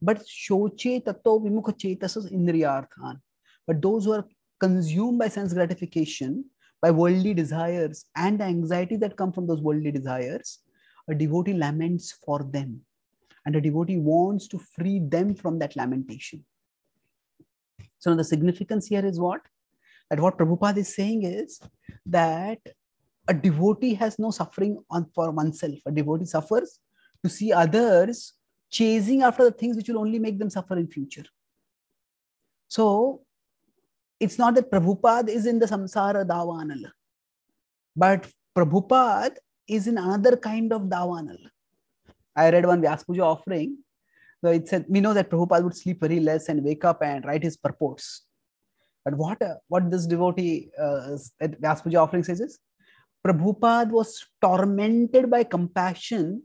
But shoche tato vimukha chetasas indriyarthan. But those who are consumed by sense gratification, by worldly desires and the anxiety that come from those worldly desires, a devotee laments for them. And a devotee wants to free them from that lamentation. So the significance here is what? That what Prabhupada is saying is that a devotee has no suffering on, for oneself. A devotee suffers to see others chasing after the things which will only make them suffer in future. So it's not that Prabhupada is in the samsara davanal, but Prabhupada is in another kind of davanal. I read one Vyas Puja offering. So it said, we know that Prabhupada would sleep very less and wake up and write his purports. But what, uh, what this devotee uh, at Vyas Puja offering says is, Prabhupada was tormented by compassion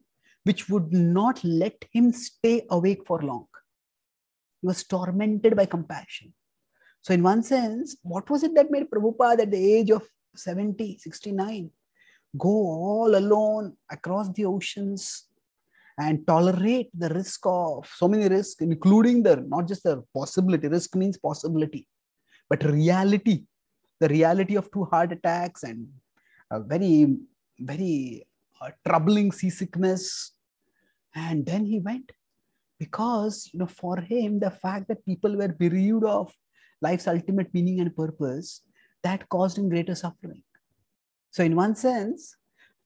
which would not let him stay awake for long. He was tormented by compassion. So, in one sense, what was it that made Prabhupada at the age of 70, 69 go all alone across the oceans and tolerate the risk of so many risks, including the not just the possibility, risk means possibility, but reality, the reality of two heart attacks and a very, very uh, troubling seasickness and then he went because, you know, for him, the fact that people were bereaved of life's ultimate meaning and purpose, that caused him greater suffering. So, in one sense,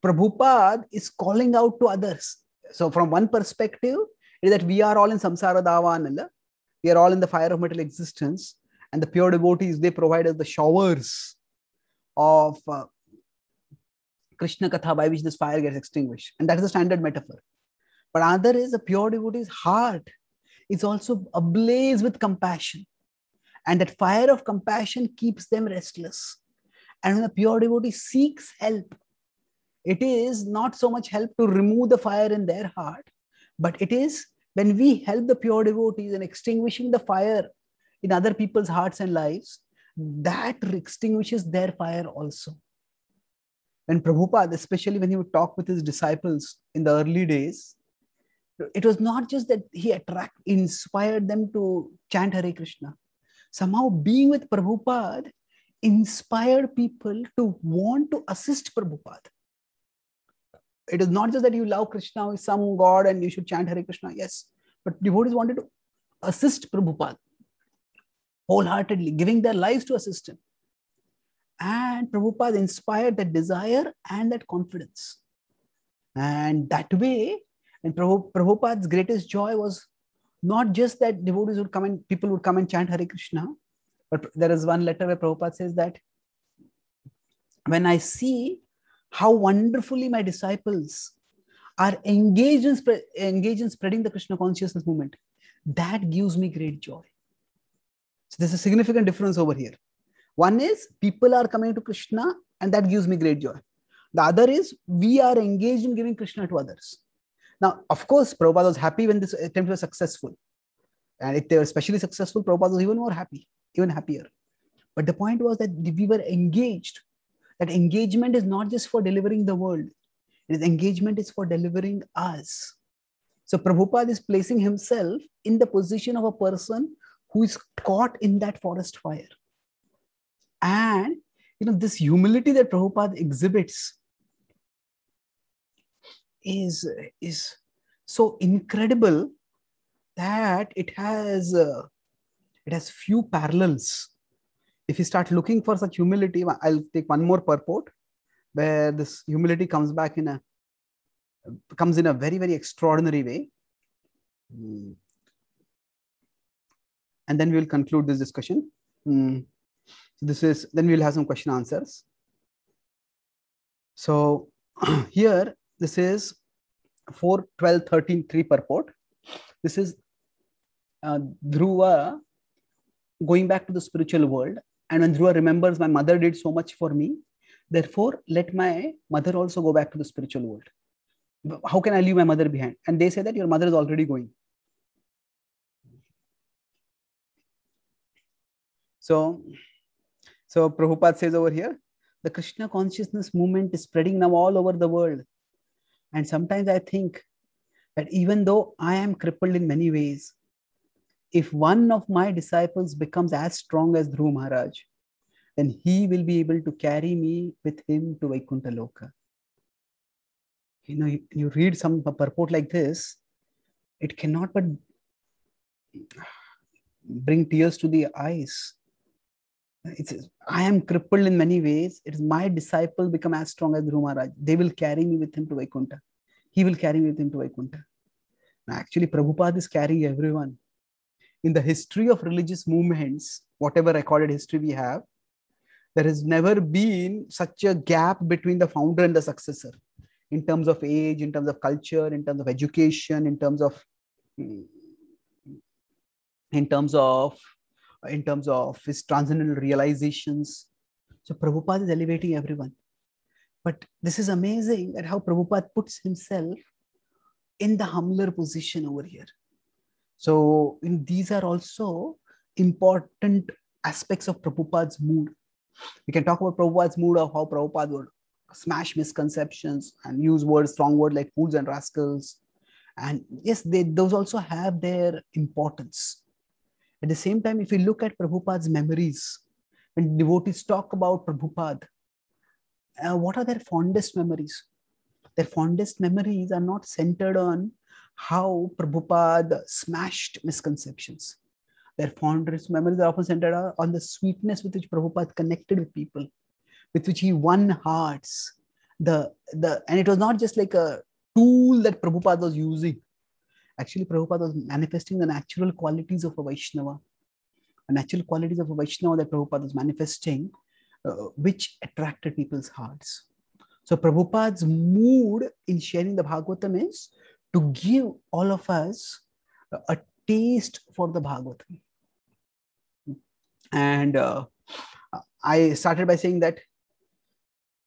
Prabhupada is calling out to others. So, from one perspective, it is that we are all in samsara davanala, we are all in the fire of material existence, and the pure devotees they provide us the showers of uh, Krishna Katha by which this fire gets extinguished. And that is the standard metaphor. But other is a pure devotee's heart is also ablaze with compassion. And that fire of compassion keeps them restless. And when a pure devotee seeks help, it is not so much help to remove the fire in their heart, but it is when we help the pure devotees in extinguishing the fire in other people's hearts and lives, that extinguishes their fire also. When Prabhupada, especially when he would talk with his disciples in the early days, it was not just that he attract, inspired them to chant Hare Krishna. Somehow being with Prabhupada inspired people to want to assist Prabhupada. It is not just that you love Krishna, some God, and you should chant Hare Krishna. Yes, but devotees wanted to assist Prabhupada wholeheartedly, giving their lives to assist him. And Prabhupada inspired that desire and that confidence. And that way, and Prabhupada's greatest joy was not just that devotees would come and people would come and chant Hare Krishna, but there is one letter where Prabhupada says that when I see how wonderfully my disciples are engaged in, spread, engaged in spreading the Krishna consciousness movement, that gives me great joy. So there's a significant difference over here. One is people are coming to Krishna, and that gives me great joy. The other is we are engaged in giving Krishna to others. Now, of course, Prabhupada was happy when this attempt was successful. And if they were especially successful, Prabhupada was even more happy, even happier. But the point was that we were engaged. That engagement is not just for delivering the world, it is engagement is for delivering us. So Prabhupada is placing himself in the position of a person who is caught in that forest fire. And you know, this humility that Prabhupada exhibits is is so incredible that it has uh, it has few parallels if you start looking for such humility i'll take one more purport where this humility comes back in a comes in a very very extraordinary way hmm. and then we will conclude this discussion hmm. so this is then we will have some question answers so here this is 4, 12, 13, 3 purport. This is uh, Dhruva going back to the spiritual world. And when Dhruva remembers, my mother did so much for me. Therefore, let my mother also go back to the spiritual world. How can I leave my mother behind? And they say that your mother is already going. So, so Prabhupada says over here, the Krishna consciousness movement is spreading now all over the world. And sometimes I think that even though I am crippled in many ways, if one of my disciples becomes as strong as Dhru Maharaj, then he will be able to carry me with him to Vaikuntha Loka. You know, you, you read some purport like this, it cannot but bring tears to the eyes it's, I am crippled in many ways. It is my disciple become as strong as Dhruva Maharaj. They will carry me with him to vaikunta He will carry me with him to vaikunta Now, actually, Prabhupada is carrying everyone. In the history of religious movements, whatever recorded history we have, there has never been such a gap between the founder and the successor in terms of age, in terms of culture, in terms of education, in terms of in terms of in terms of his transcendental realizations. So Prabhupada is elevating everyone. But this is amazing that how Prabhupada puts himself in the humbler position over here. So these are also important aspects of Prabhupada's mood. We can talk about Prabhupada's mood of how Prabhupada would smash misconceptions and use words, strong words like fools and rascals. And yes, they, those also have their importance. At the same time, if we look at Prabhupada's memories, when devotees talk about Prabhupada, uh, what are their fondest memories? Their fondest memories are not centered on how Prabhupada smashed misconceptions. Their fondest memories are often centered on the sweetness with which Prabhupada connected with people, with which he won hearts. The, the, and it was not just like a tool that Prabhupada was using actually Prabhupada was manifesting the natural qualities of a Vaishnava. The natural qualities of a Vaishnava that Prabhupada was manifesting, uh, which attracted people's hearts. So Prabhupada's mood in sharing the Bhagavatam is to give all of us a taste for the Bhagavatam. And uh, I started by saying that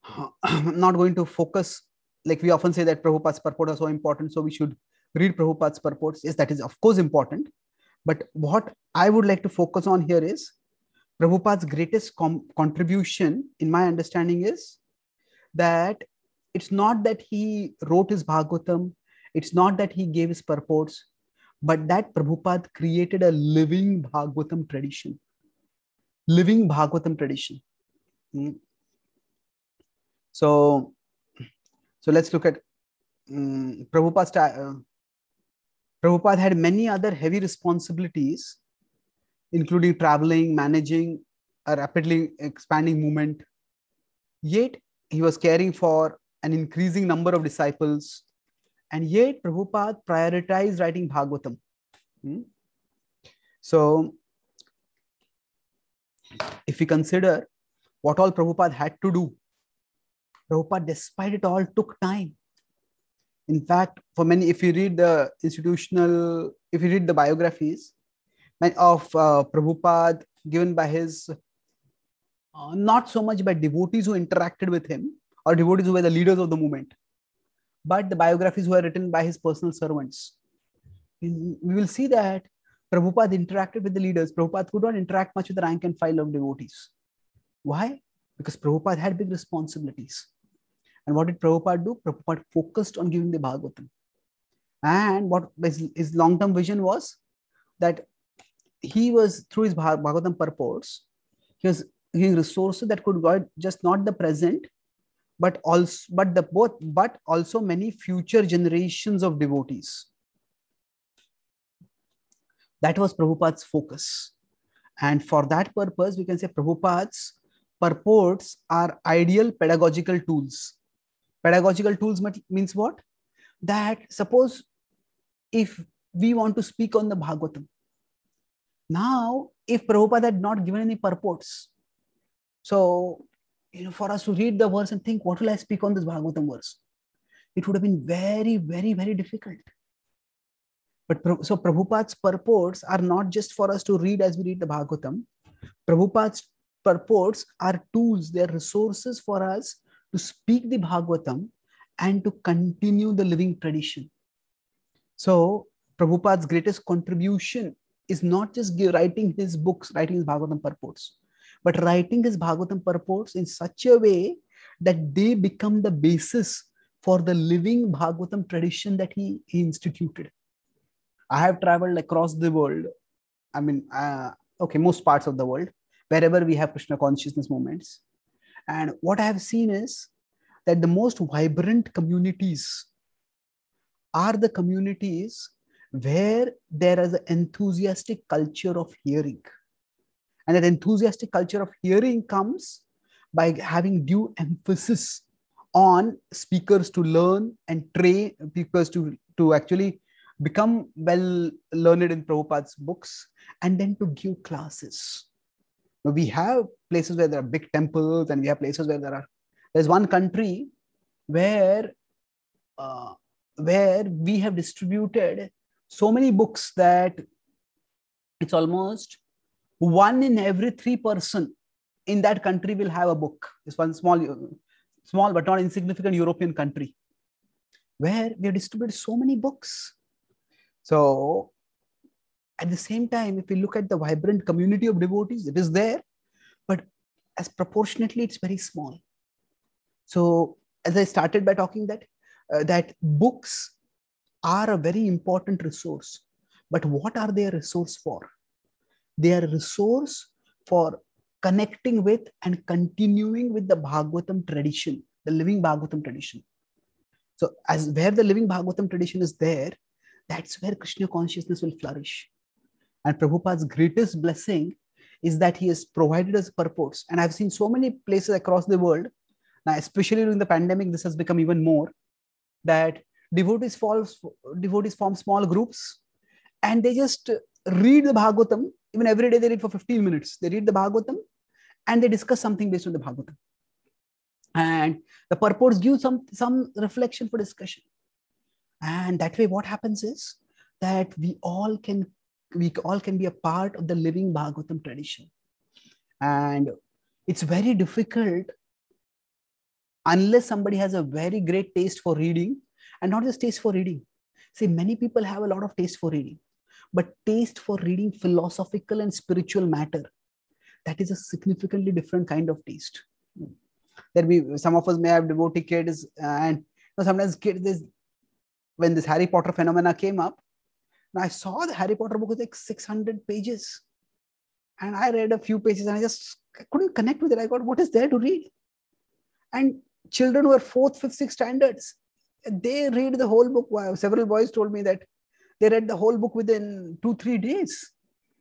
I'm not going to focus, like we often say that Prabhupada's purport is so important, so we should read Prabhupada's purports. Yes, that is of course important. But what I would like to focus on here is Prabhupada's greatest com- contribution, in my understanding, is that it's not that he wrote his Bhagavatam, it's not that he gave his purports, but that Prabhupada created a living Bhagavatam tradition. Living Bhagavatam tradition. Mm. So, so let's look at um, hmm, Prabhupada's. Uh, Prabhupada had many other heavy responsibilities, including traveling, managing a rapidly expanding movement. Yet he was caring for an increasing number of disciples. And yet Prabhupada prioritized writing Bhagavatam. Hmm? So if we consider what all Prabhupada had to do, Prabhupada, despite it all, took time in fact for many if you read the institutional if you read the biographies of uh, prabhupada given by his uh, not so much by devotees who interacted with him or devotees who were the leaders of the movement but the biographies were written by his personal servants in, we will see that prabhupada interacted with the leaders prabhupada could not interact much with the rank and file of devotees why because prabhupada had big responsibilities and what did Prabhupada do? Prabhupada focused on giving the Bhagavatam. And what his, his long term vision was that he was, through his Bhagavatam purports, he was giving resources that could guide just not the present, but also but the both but also many future generations of devotees that was prabhupada's focus and for that purpose we can say prabhupada's purports are ideal pedagogical tools Pedagogical tools means what? That suppose if we want to speak on the Bhagavatam, now if Prabhupada had not given any purports, so you know, for us to read the verse and think, what will I speak on this Bhagavatam verse? It would have been very, very, very difficult. But so Prabhupada's purports are not just for us to read as we read the Bhagavatam. Prabhupada's purports are tools, they're resources for us to speak the Bhagavatam and to continue the living tradition. So, Prabhupada's greatest contribution is not just writing his books, writing his Bhagavatam purports, but writing his Bhagavatam purports in such a way that they become the basis for the living Bhagavatam tradition that he, he instituted. I have traveled across the world. I mean, uh, okay, most parts of the world, wherever we have Krishna consciousness movements. And what I have seen is that the most vibrant communities are the communities where there is an enthusiastic culture of hearing. And that enthusiastic culture of hearing comes by having due emphasis on speakers to learn and train speakers to, to actually become well learned in Prabhupada's books and then to give classes we have places where there are big temples, and we have places where there are. There's one country where uh, where we have distributed so many books that it's almost one in every three person in that country will have a book. It's one small, small but not insignificant European country where we have distributed so many books. So at the same time, if we look at the vibrant community of devotees, it is there, but as proportionately, it's very small. So, as I started by talking that, uh, that books are a very important resource, but what are they a resource for? They are a resource for connecting with and continuing with the Bhagavatam tradition, the living Bhagavatam tradition. So, as where the living Bhagavatam tradition is there, that's where Krishna consciousness will flourish. And Prabhupada's greatest blessing is that he has provided us purports. And I've seen so many places across the world, now especially during the pandemic, this has become even more, that devotees, falls, devotees form small groups and they just read the Bhagavatam. Even every day they read for 15 minutes. They read the Bhagavatam and they discuss something based on the Bhagavatam. And the purports give some, some reflection for discussion. And that way, what happens is that we all can we all can be a part of the living Bhagavatam tradition. And it's very difficult unless somebody has a very great taste for reading and not just taste for reading. See, many people have a lot of taste for reading, but taste for reading philosophical and spiritual matter, that is a significantly different kind of taste. There be some of us may have devotee kids, uh, and you know, sometimes kids, when this Harry Potter phenomena came up, and I saw the Harry Potter book was like 600 pages. And I read a few pages and I just couldn't connect with it. I got, what is there to read? And children who are fourth, fifth, sixth standards, they read the whole book. Several boys told me that they read the whole book within two, three days.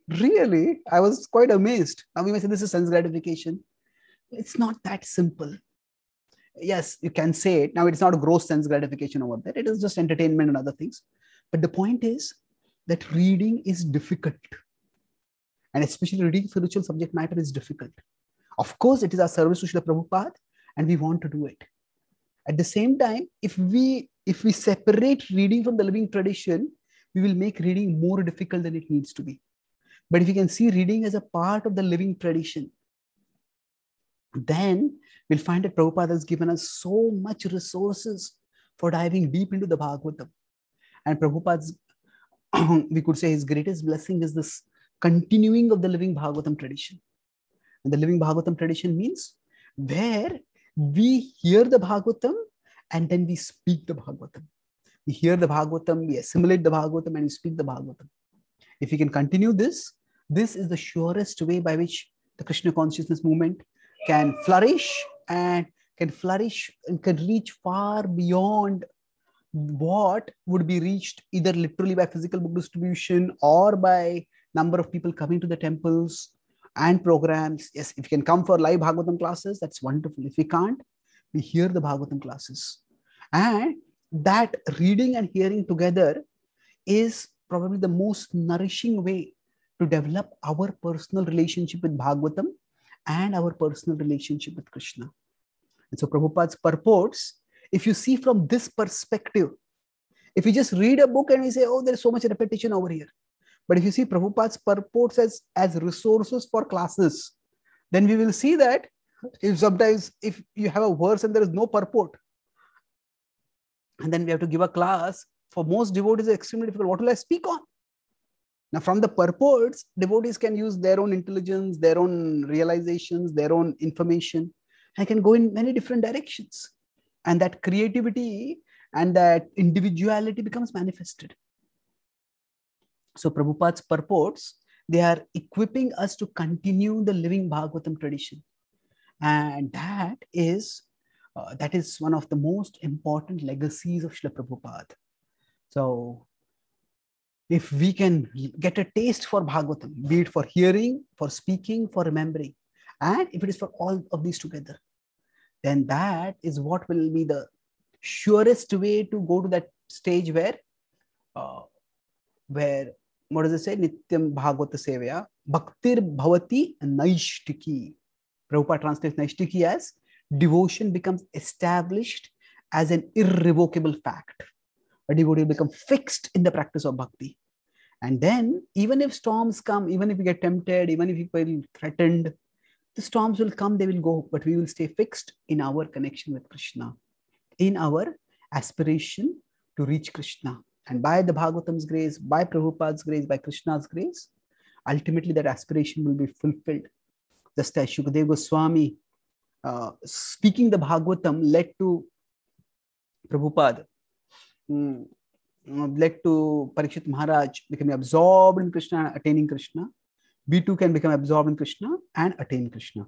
Really? I was quite amazed. Now we may say this is sense gratification. It's not that simple yes, you can say it. Now, it's not gross sense gratification over there. It is just entertainment and other things. But the point is, that reading is difficult. And especially reading spiritual subject matter is difficult. Of course, it is our service to Srila Prabhupada, and we want to do it. At the same time, if we if we separate reading from the living tradition, we will make reading more difficult than it needs to be. But if we can see reading as a part of the living tradition, then we'll find that Prabhupada has given us so much resources for diving deep into the Bhagavatam. And Prabhupada's we could say his greatest blessing is this continuing of the living Bhagavatam tradition. And the living Bhagavatam tradition means where we hear the Bhagavatam and then we speak the Bhagavatam. We hear the Bhagavatam, we assimilate the Bhagavatam, and we speak the Bhagavatam. If we can continue this, this is the surest way by which the Krishna consciousness movement can flourish and can flourish and can reach far beyond what would be reached either literally by physical book distribution or by number of people coming to the temples and programs. Yes, if you can come for live Bhagavatam classes, that's wonderful. If you can't, we hear the Bhagavatam classes. And that reading and hearing together is probably the most nourishing way to develop our personal relationship with Bhagavatam and our personal relationship with Krishna. And so Prabhupada's purports if you see from this perspective, if you just read a book and you say, oh, there's so much repetition over here. But if you see Prabhupada's purports as, as resources for classes, then we will see that if sometimes if you have a verse and there is no purport, and then we have to give a class, for most devotees it's extremely difficult. What will I speak on? Now, from the purports, devotees can use their own intelligence, their own realizations, their own information, I can go in many different directions and that creativity and that individuality becomes manifested so prabhupada's purports they are equipping us to continue the living bhagavatam tradition and that is uh, that is one of the most important legacies of Srila Prabhupada. So, if we can get a taste for Bhagavatam, be it for hearing, for speaking, for remembering, and if it is for all of these together, then that is what will be the surest way to go to that stage where uh, where what does it say nityam bhagavata sevaya bhaktir bhavati naishtiki Prabhupada translates naishtiki as devotion becomes established as an irrevocable fact a devotee will become fixed in the practice of bhakti and then even if storms come even if you get tempted even if you feel threatened the storms will come, they will go, but we will stay fixed in our connection with Krishna, in our aspiration to reach Krishna. And by the Bhagavatam's grace, by Prabhupada's grace, by Krishna's grace, ultimately that aspiration will be fulfilled. Just as Shukadeva Goswami uh, speaking the Bhagavatam led to Prabhupada, um, led to Parikshit Maharaj becoming absorbed in Krishna, attaining Krishna. B2 can become absorbed in Krishna and attain Krishna.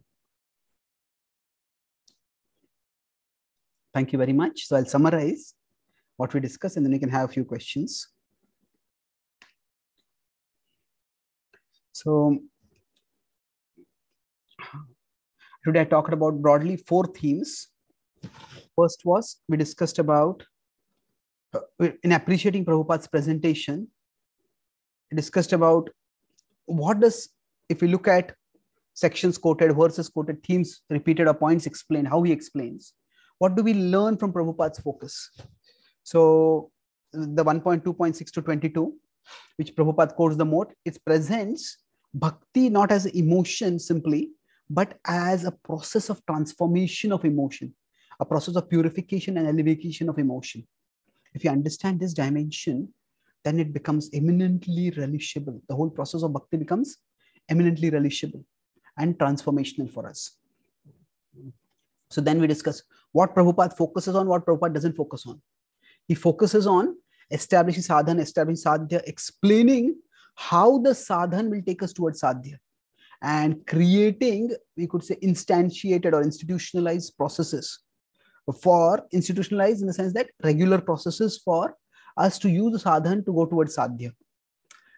Thank you very much. So I'll summarize what we discussed and then you can have a few questions. So today I talked about broadly four themes. First was we discussed about uh, in appreciating Prabhupada's presentation, we discussed about what does if we look at sections quoted, verses quoted, themes repeated, or points explained, how he explains, what do we learn from Prabhupada's focus? So the 1.2.6 to 22, which Prabhupada quotes the most, it presents bhakti not as emotion simply, but as a process of transformation of emotion, a process of purification and elevation of emotion. If you understand this dimension, then it becomes eminently relishable. The whole process of bhakti becomes eminently relishable and transformational for us. So then we discuss what Prabhupada focuses on, what Prabhupada doesn't focus on. He focuses on establishing sadhana, establishing sadhya, explaining how the sadhana will take us towards sadhya and creating, we could say, instantiated or institutionalized processes for institutionalized in the sense that regular processes for us to use sadhan to go towards sadhya.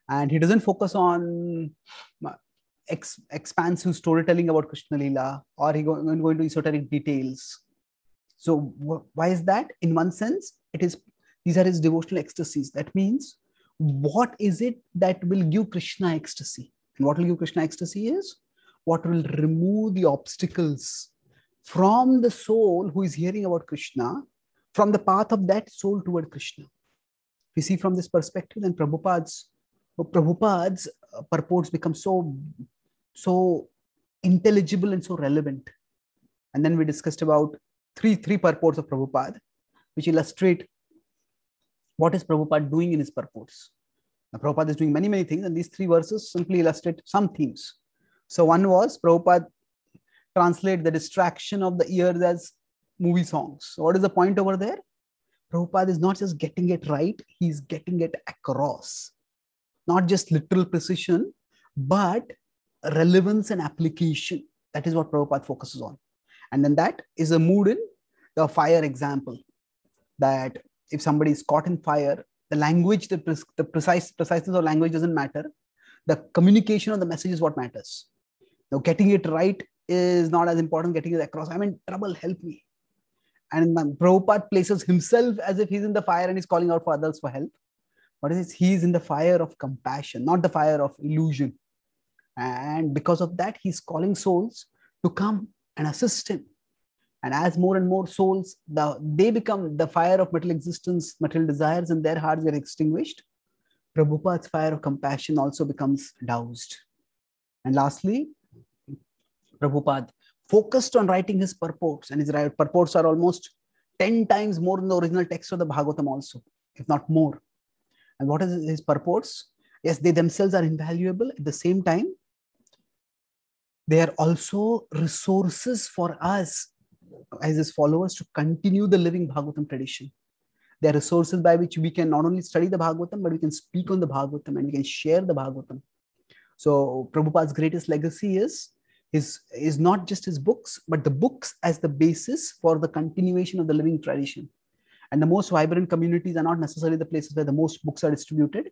And he doesn't focus on uh, ex expansive storytelling about Krishna Lila, or he go- going into esoteric details. So why is that? In one sense, it is these are his devotional ecstasies. That means what is it that will give Krishna ecstasy? And what will give Krishna ecstasy is what will remove the obstacles from the soul who is hearing about Krishna, from the path of that soul toward Krishna we see from this perspective, then Prabhupada's, Prabhupada's uh, purports become so, so intelligible and so relevant. And then we discussed about three, three purports of Prabhupada, which illustrate what is Prabhupada doing in his purports. Now, Prabhupada is doing many, many things, and these three verses simply illustrate some themes. So one was Prabhupada translate the distraction of the ears as movie songs. So what is the point over there? Prabhupada is not just getting it right, he's getting it across. Not just literal precision, but relevance and application. That is what Prabhupada focuses on. And then that is a mood in the fire example that if somebody is caught in fire, the language, the, pre- the precise preciseness of language doesn't matter. The communication of the message is what matters. Now, getting it right is not as important, getting it across. I'm in trouble, help me. And Prabhupada places himself as if he's in the fire and he's calling out for others for help. But it is he is in the fire of compassion, not the fire of illusion. And because of that, he's calling souls to come and assist him. And as more and more souls, the, they become the fire of material existence, material desires in their hearts get extinguished. Prabhupada's fire of compassion also becomes doused. And lastly, Prabhupada focused on writing his purports, and his purports are almost 10 times more than the original text of the Bhagavatam, also, if not more. And what is his purports? Yes, they themselves are invaluable. At the same time, they are also resources for us as his followers to continue the living Bhagavatam tradition. They are resources by which we can not only study the Bhagavatam, but we can speak on the Bhagavatam and we can share the Bhagavatam. So, Prabhupada's greatest legacy is is, is not just his books, but the books as the basis for the continuation of the living tradition. And the most vibrant communities are not necessarily the places where the most books are distributed,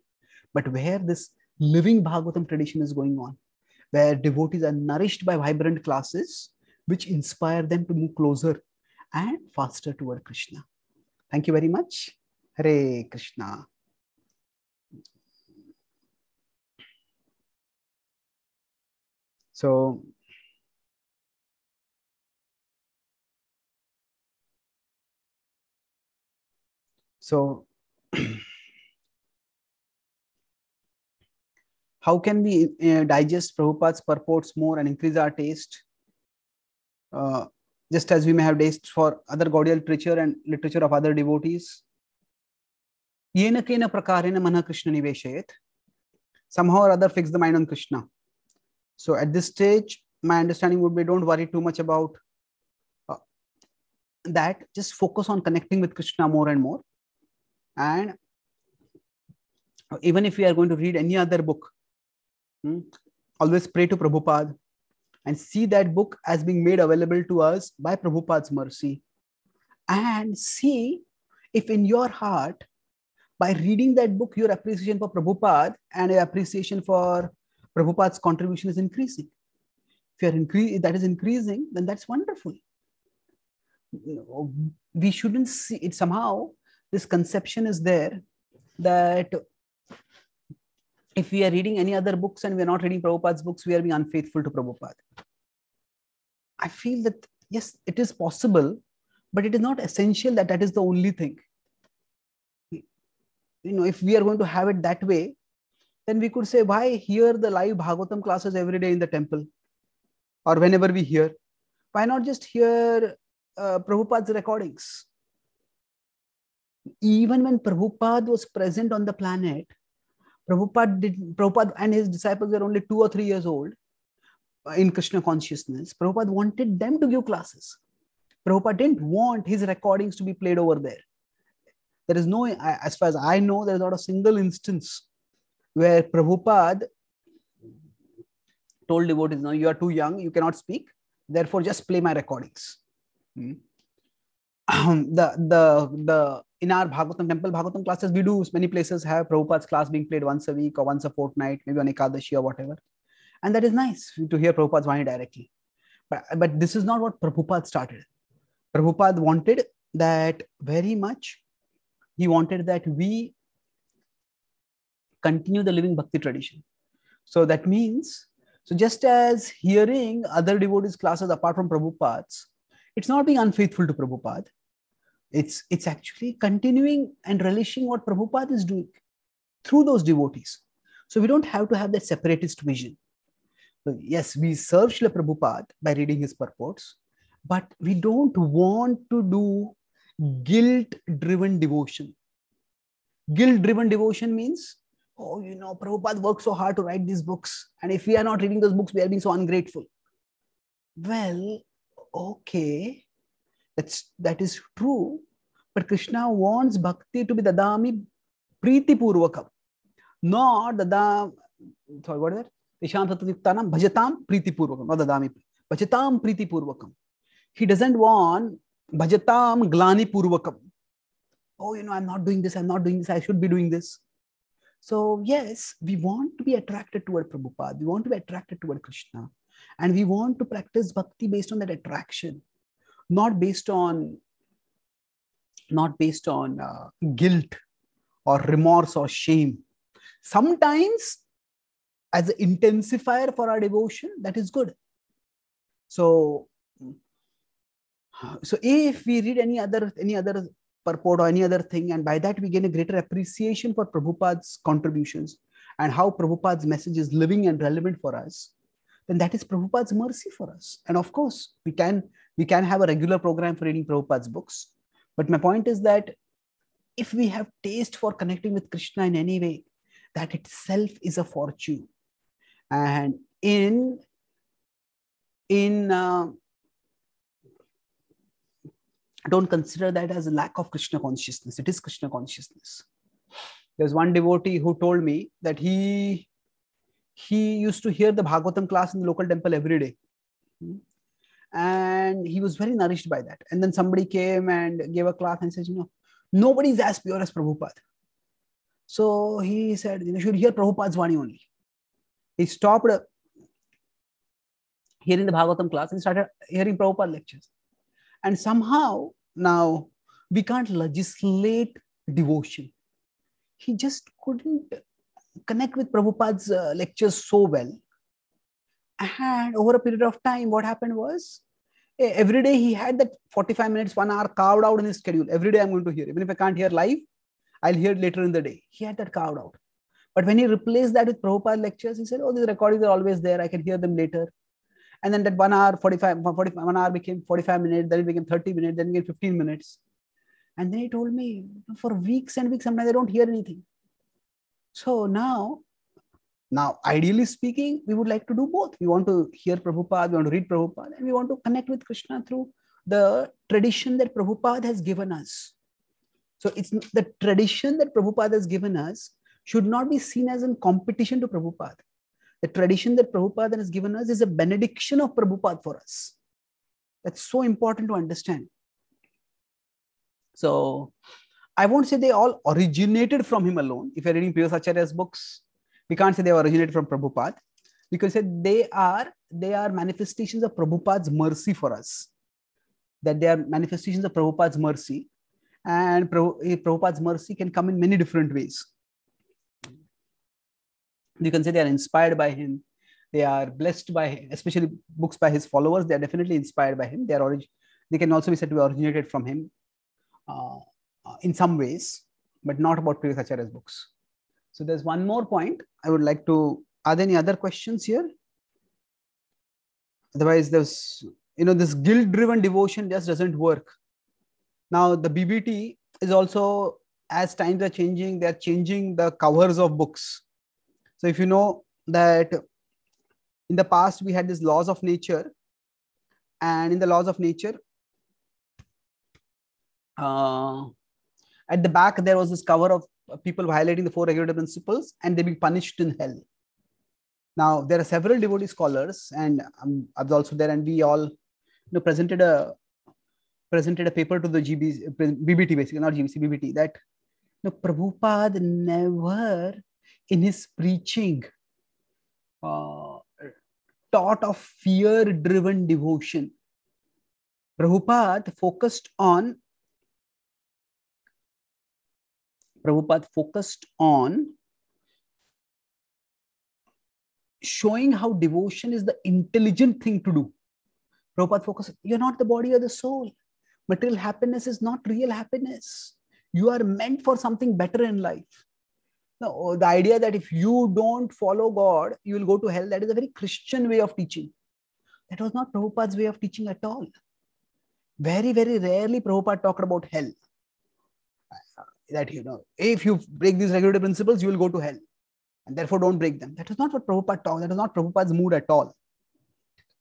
but where this living Bhagavatam tradition is going on, where devotees are nourished by vibrant classes which inspire them to move closer and faster toward Krishna. Thank you very much. Hare Krishna. So So how can we uh, digest Prabhupada's purports more and increase our taste? Uh, just as we may have taste for other Gaudiya literature and literature of other devotees. Yena kena prakarena Krishna Somehow or other fix the mind on Krishna. So at this stage, my understanding would be don't worry too much about uh, that. Just focus on connecting with Krishna more and more and even if we are going to read any other book hmm, always pray to prabhupada and see that book as being made available to us by prabhupada's mercy and see if in your heart by reading that book your appreciation for prabhupada and your appreciation for prabhupada's contribution is increasing if you're incre- that is increasing then that's wonderful we shouldn't see it somehow this conception is there that if we are reading any other books and we are not reading Prabhupada's books, we are being unfaithful to Prabhupada. I feel that, yes, it is possible, but it is not essential that that is the only thing. You know, if we are going to have it that way, then we could say, why hear the live Bhagavatam classes every day in the temple or whenever we hear? Why not just hear uh, Prabhupada's recordings? even when Prabhupada was present on the planet, Prabhupada, did, Prabhupada and his disciples were only two or three years old uh, in Krishna consciousness. Prabhupada wanted them to give classes. Prabhupada didn't want his recordings to be played over there. There is no, as far as I know, there is not a single instance where Prabhupada told devotees, no, you are too young, you cannot speak, therefore just play my recordings. Hmm um, the the the in our Bhagavatam temple Bhagavatam classes we do many places have Prabhupada's class being played once a week or once a fortnight, maybe on Ekadashi or whatever, and that is nice to hear Prabhupada's Vani directly. But but this is not what Prabhupada started. Prabhupada wanted that very much. He wanted that we continue the living bhakti tradition. So that means, so just as hearing other devotees' classes apart from Prabhupada's, it's not being unfaithful to Prabhupada. It's, it's actually continuing and relishing what Prabhupada is doing through those devotees. So we don't have to have that separatist vision. So yes, we serve Srila Prabhupada by reading his purports, but we don't want to do guilt driven devotion. Guilt driven devotion means, oh, you know, Prabhupada worked so hard to write these books. And if we are not reading those books, we are being so ungrateful. Well, okay, that's, that is true. But Krishna wants bhakti to be dadami priti purvakam, not dadam. Sorry, what is that? Tesham bhajatam priti purvakam, not dadami. Bhajatam priti purvakam. He doesn't want bhajatam glani purvakam. Oh, you know, I'm not doing this, I'm not doing this, I should be doing this. So, yes, we want to be attracted toward Prabhupada, we want to be attracted toward Krishna, and we want to practice bhakti based on that attraction, not based on not based on uh, guilt or remorse or shame. Sometimes, as an intensifier for our devotion, that is good. So, so if we read any other any other purport or any other thing, and by that we gain a greater appreciation for Prabhupada's contributions and how Prabhupada's message is living and relevant for us, then that is Prabhupada's mercy for us. And of course, we can we can have a regular program for reading Prabhupada's books. But my point is that if we have taste for connecting with Krishna in any way, that itself is a fortune. And in in uh, don't consider that as a lack of Krishna consciousness. It is Krishna consciousness. There's one devotee who told me that he he used to hear the Bhagavatam class in the local temple every day. Hmm and he was very nourished by that and then somebody came and gave a class and says you know nobody is as pure as prabhupada so he said you know, should hear prabhupada's vani only he stopped hearing the bhagavatam class and started hearing prabhupada lectures and somehow now we can't legislate devotion he just couldn't connect with prabhupada's uh, lectures so well and over a period of time, what happened was every day he had that 45 minutes, one hour carved out in his schedule. Every day I'm going to hear. Even if I can't hear live, I'll hear later in the day. He had that carved out. But when he replaced that with Prabhupada lectures, he said, Oh, these recordings are always there. I can hear them later. And then that one hour, 45, 45 one hour became 45 minutes, then it became 30 minutes, then it became 15 minutes. And then he told me for weeks and weeks, sometimes I don't hear anything. So now now, ideally speaking, we would like to do both. We want to hear Prabhupada, we want to read Prabhupada, and we want to connect with Krishna through the tradition that Prabhupada has given us. So it's the tradition that Prabhupada has given us should not be seen as in competition to Prabhupada. The tradition that Prabhupada has given us is a benediction of Prabhupada for us. That's so important to understand. So I won't say they all originated from him alone. If you're reading Priya books, we can't say they originated from Prabhupada. We can say they are they are manifestations of Prabhupada's mercy for us. That they are manifestations of Prabhupada's mercy. And eh, Prabhupada's mercy can come in many different ways. You can say they are inspired by him. They are blessed by especially books by his followers. They are definitely inspired by him. They are orig- they can also be said to be originated from him uh, uh in some ways, but not about Priya books. So there's one more point I would like to, are there any other questions here? Otherwise there's, you know, this guilt driven devotion just doesn't work. Now the BBT is also, as times are changing, they're changing the covers of books. So if you know that in the past we had this laws of nature and in the laws of nature, uh, at the back there was this cover of people violating the four regulative principles and they be punished in hell. Now, there are several devotee scholars, and um, I was also there, and we all you know, presented a presented a paper to the GB, BBT, basically, not GBC, BBT, that you know, Prabhupada never in his preaching uh, taught of fear driven devotion. Prabhupada focused on Prabhupada focused on showing how devotion is the intelligent thing to do. Prabhupada focused, you're not the body or the soul. Material happiness is not real happiness. You are meant for something better in life. Now, oh, the idea that if you don't follow God, you will go to hell, that is a very Christian way of teaching. That was not Prabhupada's way of teaching at all. Very, very rarely Prabhupada talked about hell that you know if you break these regulatory principles you will go to hell and therefore don't break them that is not what prabhupada taught that is not prabhupada's mood at all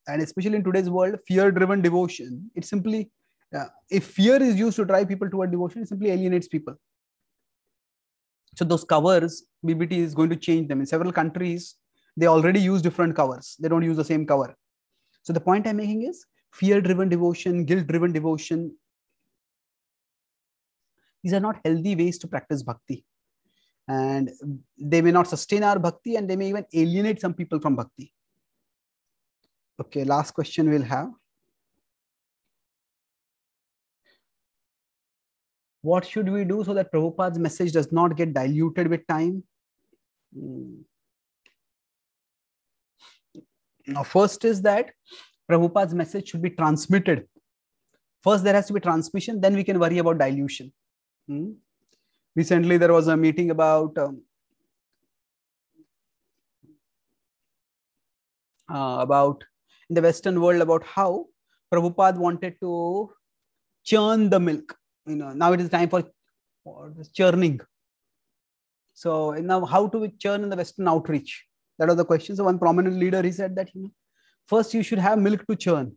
and especially in today's world fear driven devotion it simply uh, if fear is used to drive people toward devotion it simply alienates people so those covers bbt is going to change them in several countries they already use different covers they don't use the same cover so the point i'm making is fear driven devotion guilt driven devotion these are not healthy ways to practice bhakti and they may not sustain our bhakti and they may even alienate some people from bhakti okay last question we'll have what should we do so that prabhupada's message does not get diluted with time hmm. now first is that prabhupada's message should be transmitted first there has to be transmission then we can worry about dilution Hmm? Recently, there was a meeting about um, uh, about in the Western world about how Prabhupada wanted to churn the milk. You know, now it is time for, for churning. So now, how to churn in the Western outreach? That was the question. So one prominent leader he said that you know, first you should have milk to churn.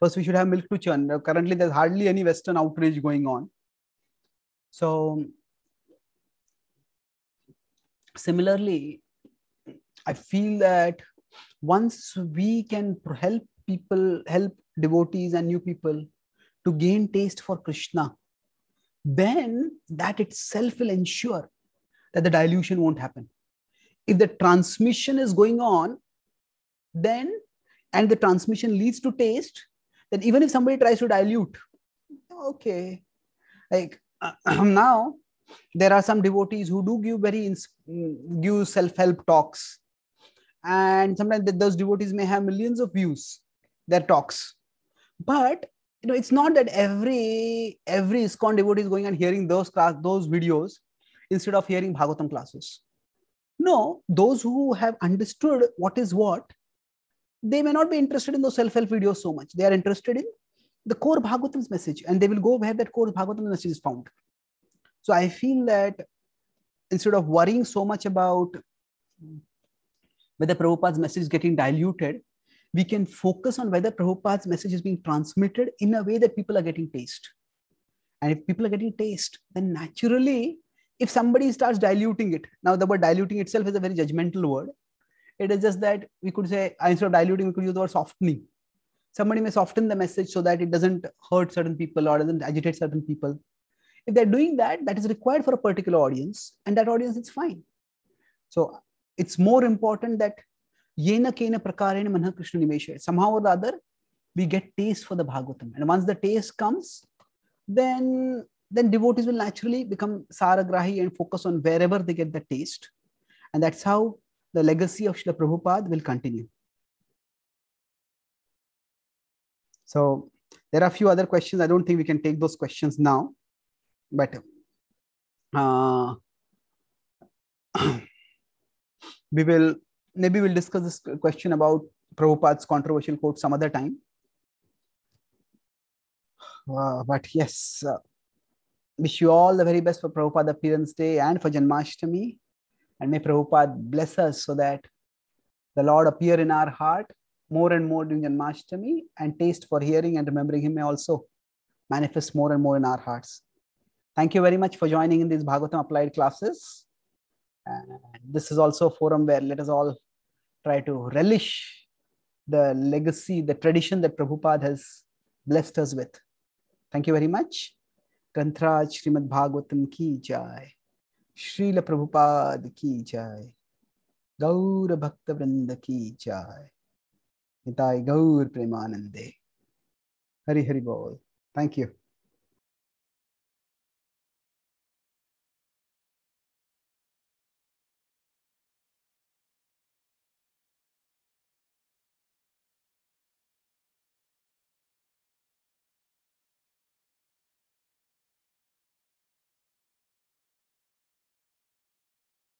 First, we should have milk to churn. Now, currently, there's hardly any Western outreach going on. So similarly, I feel that once we can help people, help devotees and new people to gain taste for Krishna, then that itself will ensure that the dilution won't happen. If the transmission is going on, then and the transmission leads to taste, then even if somebody tries to dilute, okay, like now, there are some devotees who do give very mm, give self-help talks, and sometimes those devotees may have millions of views their talks, but you know it's not that every every ISKCON devotee is going and hearing those class those videos instead of hearing Bhagavatam classes. No, those who have understood what is what, they may not be interested in those self-help videos so much. They are interested in the core Bhagavatam's message, and they will go where that core Bhagavatam's message is found. So I feel that instead of worrying so much about whether Prabhupada's message is getting diluted, we can focus on whether Prabhupada's message is being transmitted in a way that people are getting taste. And if people are getting taste, then naturally, if somebody starts diluting it, now the word diluting itself is a very judgmental word. It is just that we could say, instead of diluting, we could use the word softening somebody may soften the message so that it doesn't hurt certain people or doesn't agitate certain people if they're doing that that is required for a particular audience and that audience is fine so it's more important that yena kena prakarena manah krishna nimeshe somehow or the other we get taste for the bhagavatam and once the taste comes then then devotees will naturally become saragrahi and focus on wherever they get the taste and that's how the legacy of Srila Prabhupada will continue. So there are a few other questions. I don't think we can take those questions now, but uh, we will maybe we'll discuss this question about Prabhupada's controversial quote some other time. Uh, but yes, uh, wish you all the very best for Prabhupada Appearance Day and for Janmashtami. And may Prabhupada bless us so that the Lord appear in our heart more and more during Janmashtami, and taste for hearing and remembering Him may also manifest more and more in our hearts. Thank you very much for joining in these Bhagavatam applied classes. And this is also a forum where let us all try to relish the legacy, the tradition that Prabhupada has blessed us with. Thank you very much. Grantraj Srimad Bhagavatam ki jai. Srila Prabhupada ki jai. Gaura Bhakta Vrinda ki jai. Nitai Gaur Premanande. Hari Hari Bol. Thank you.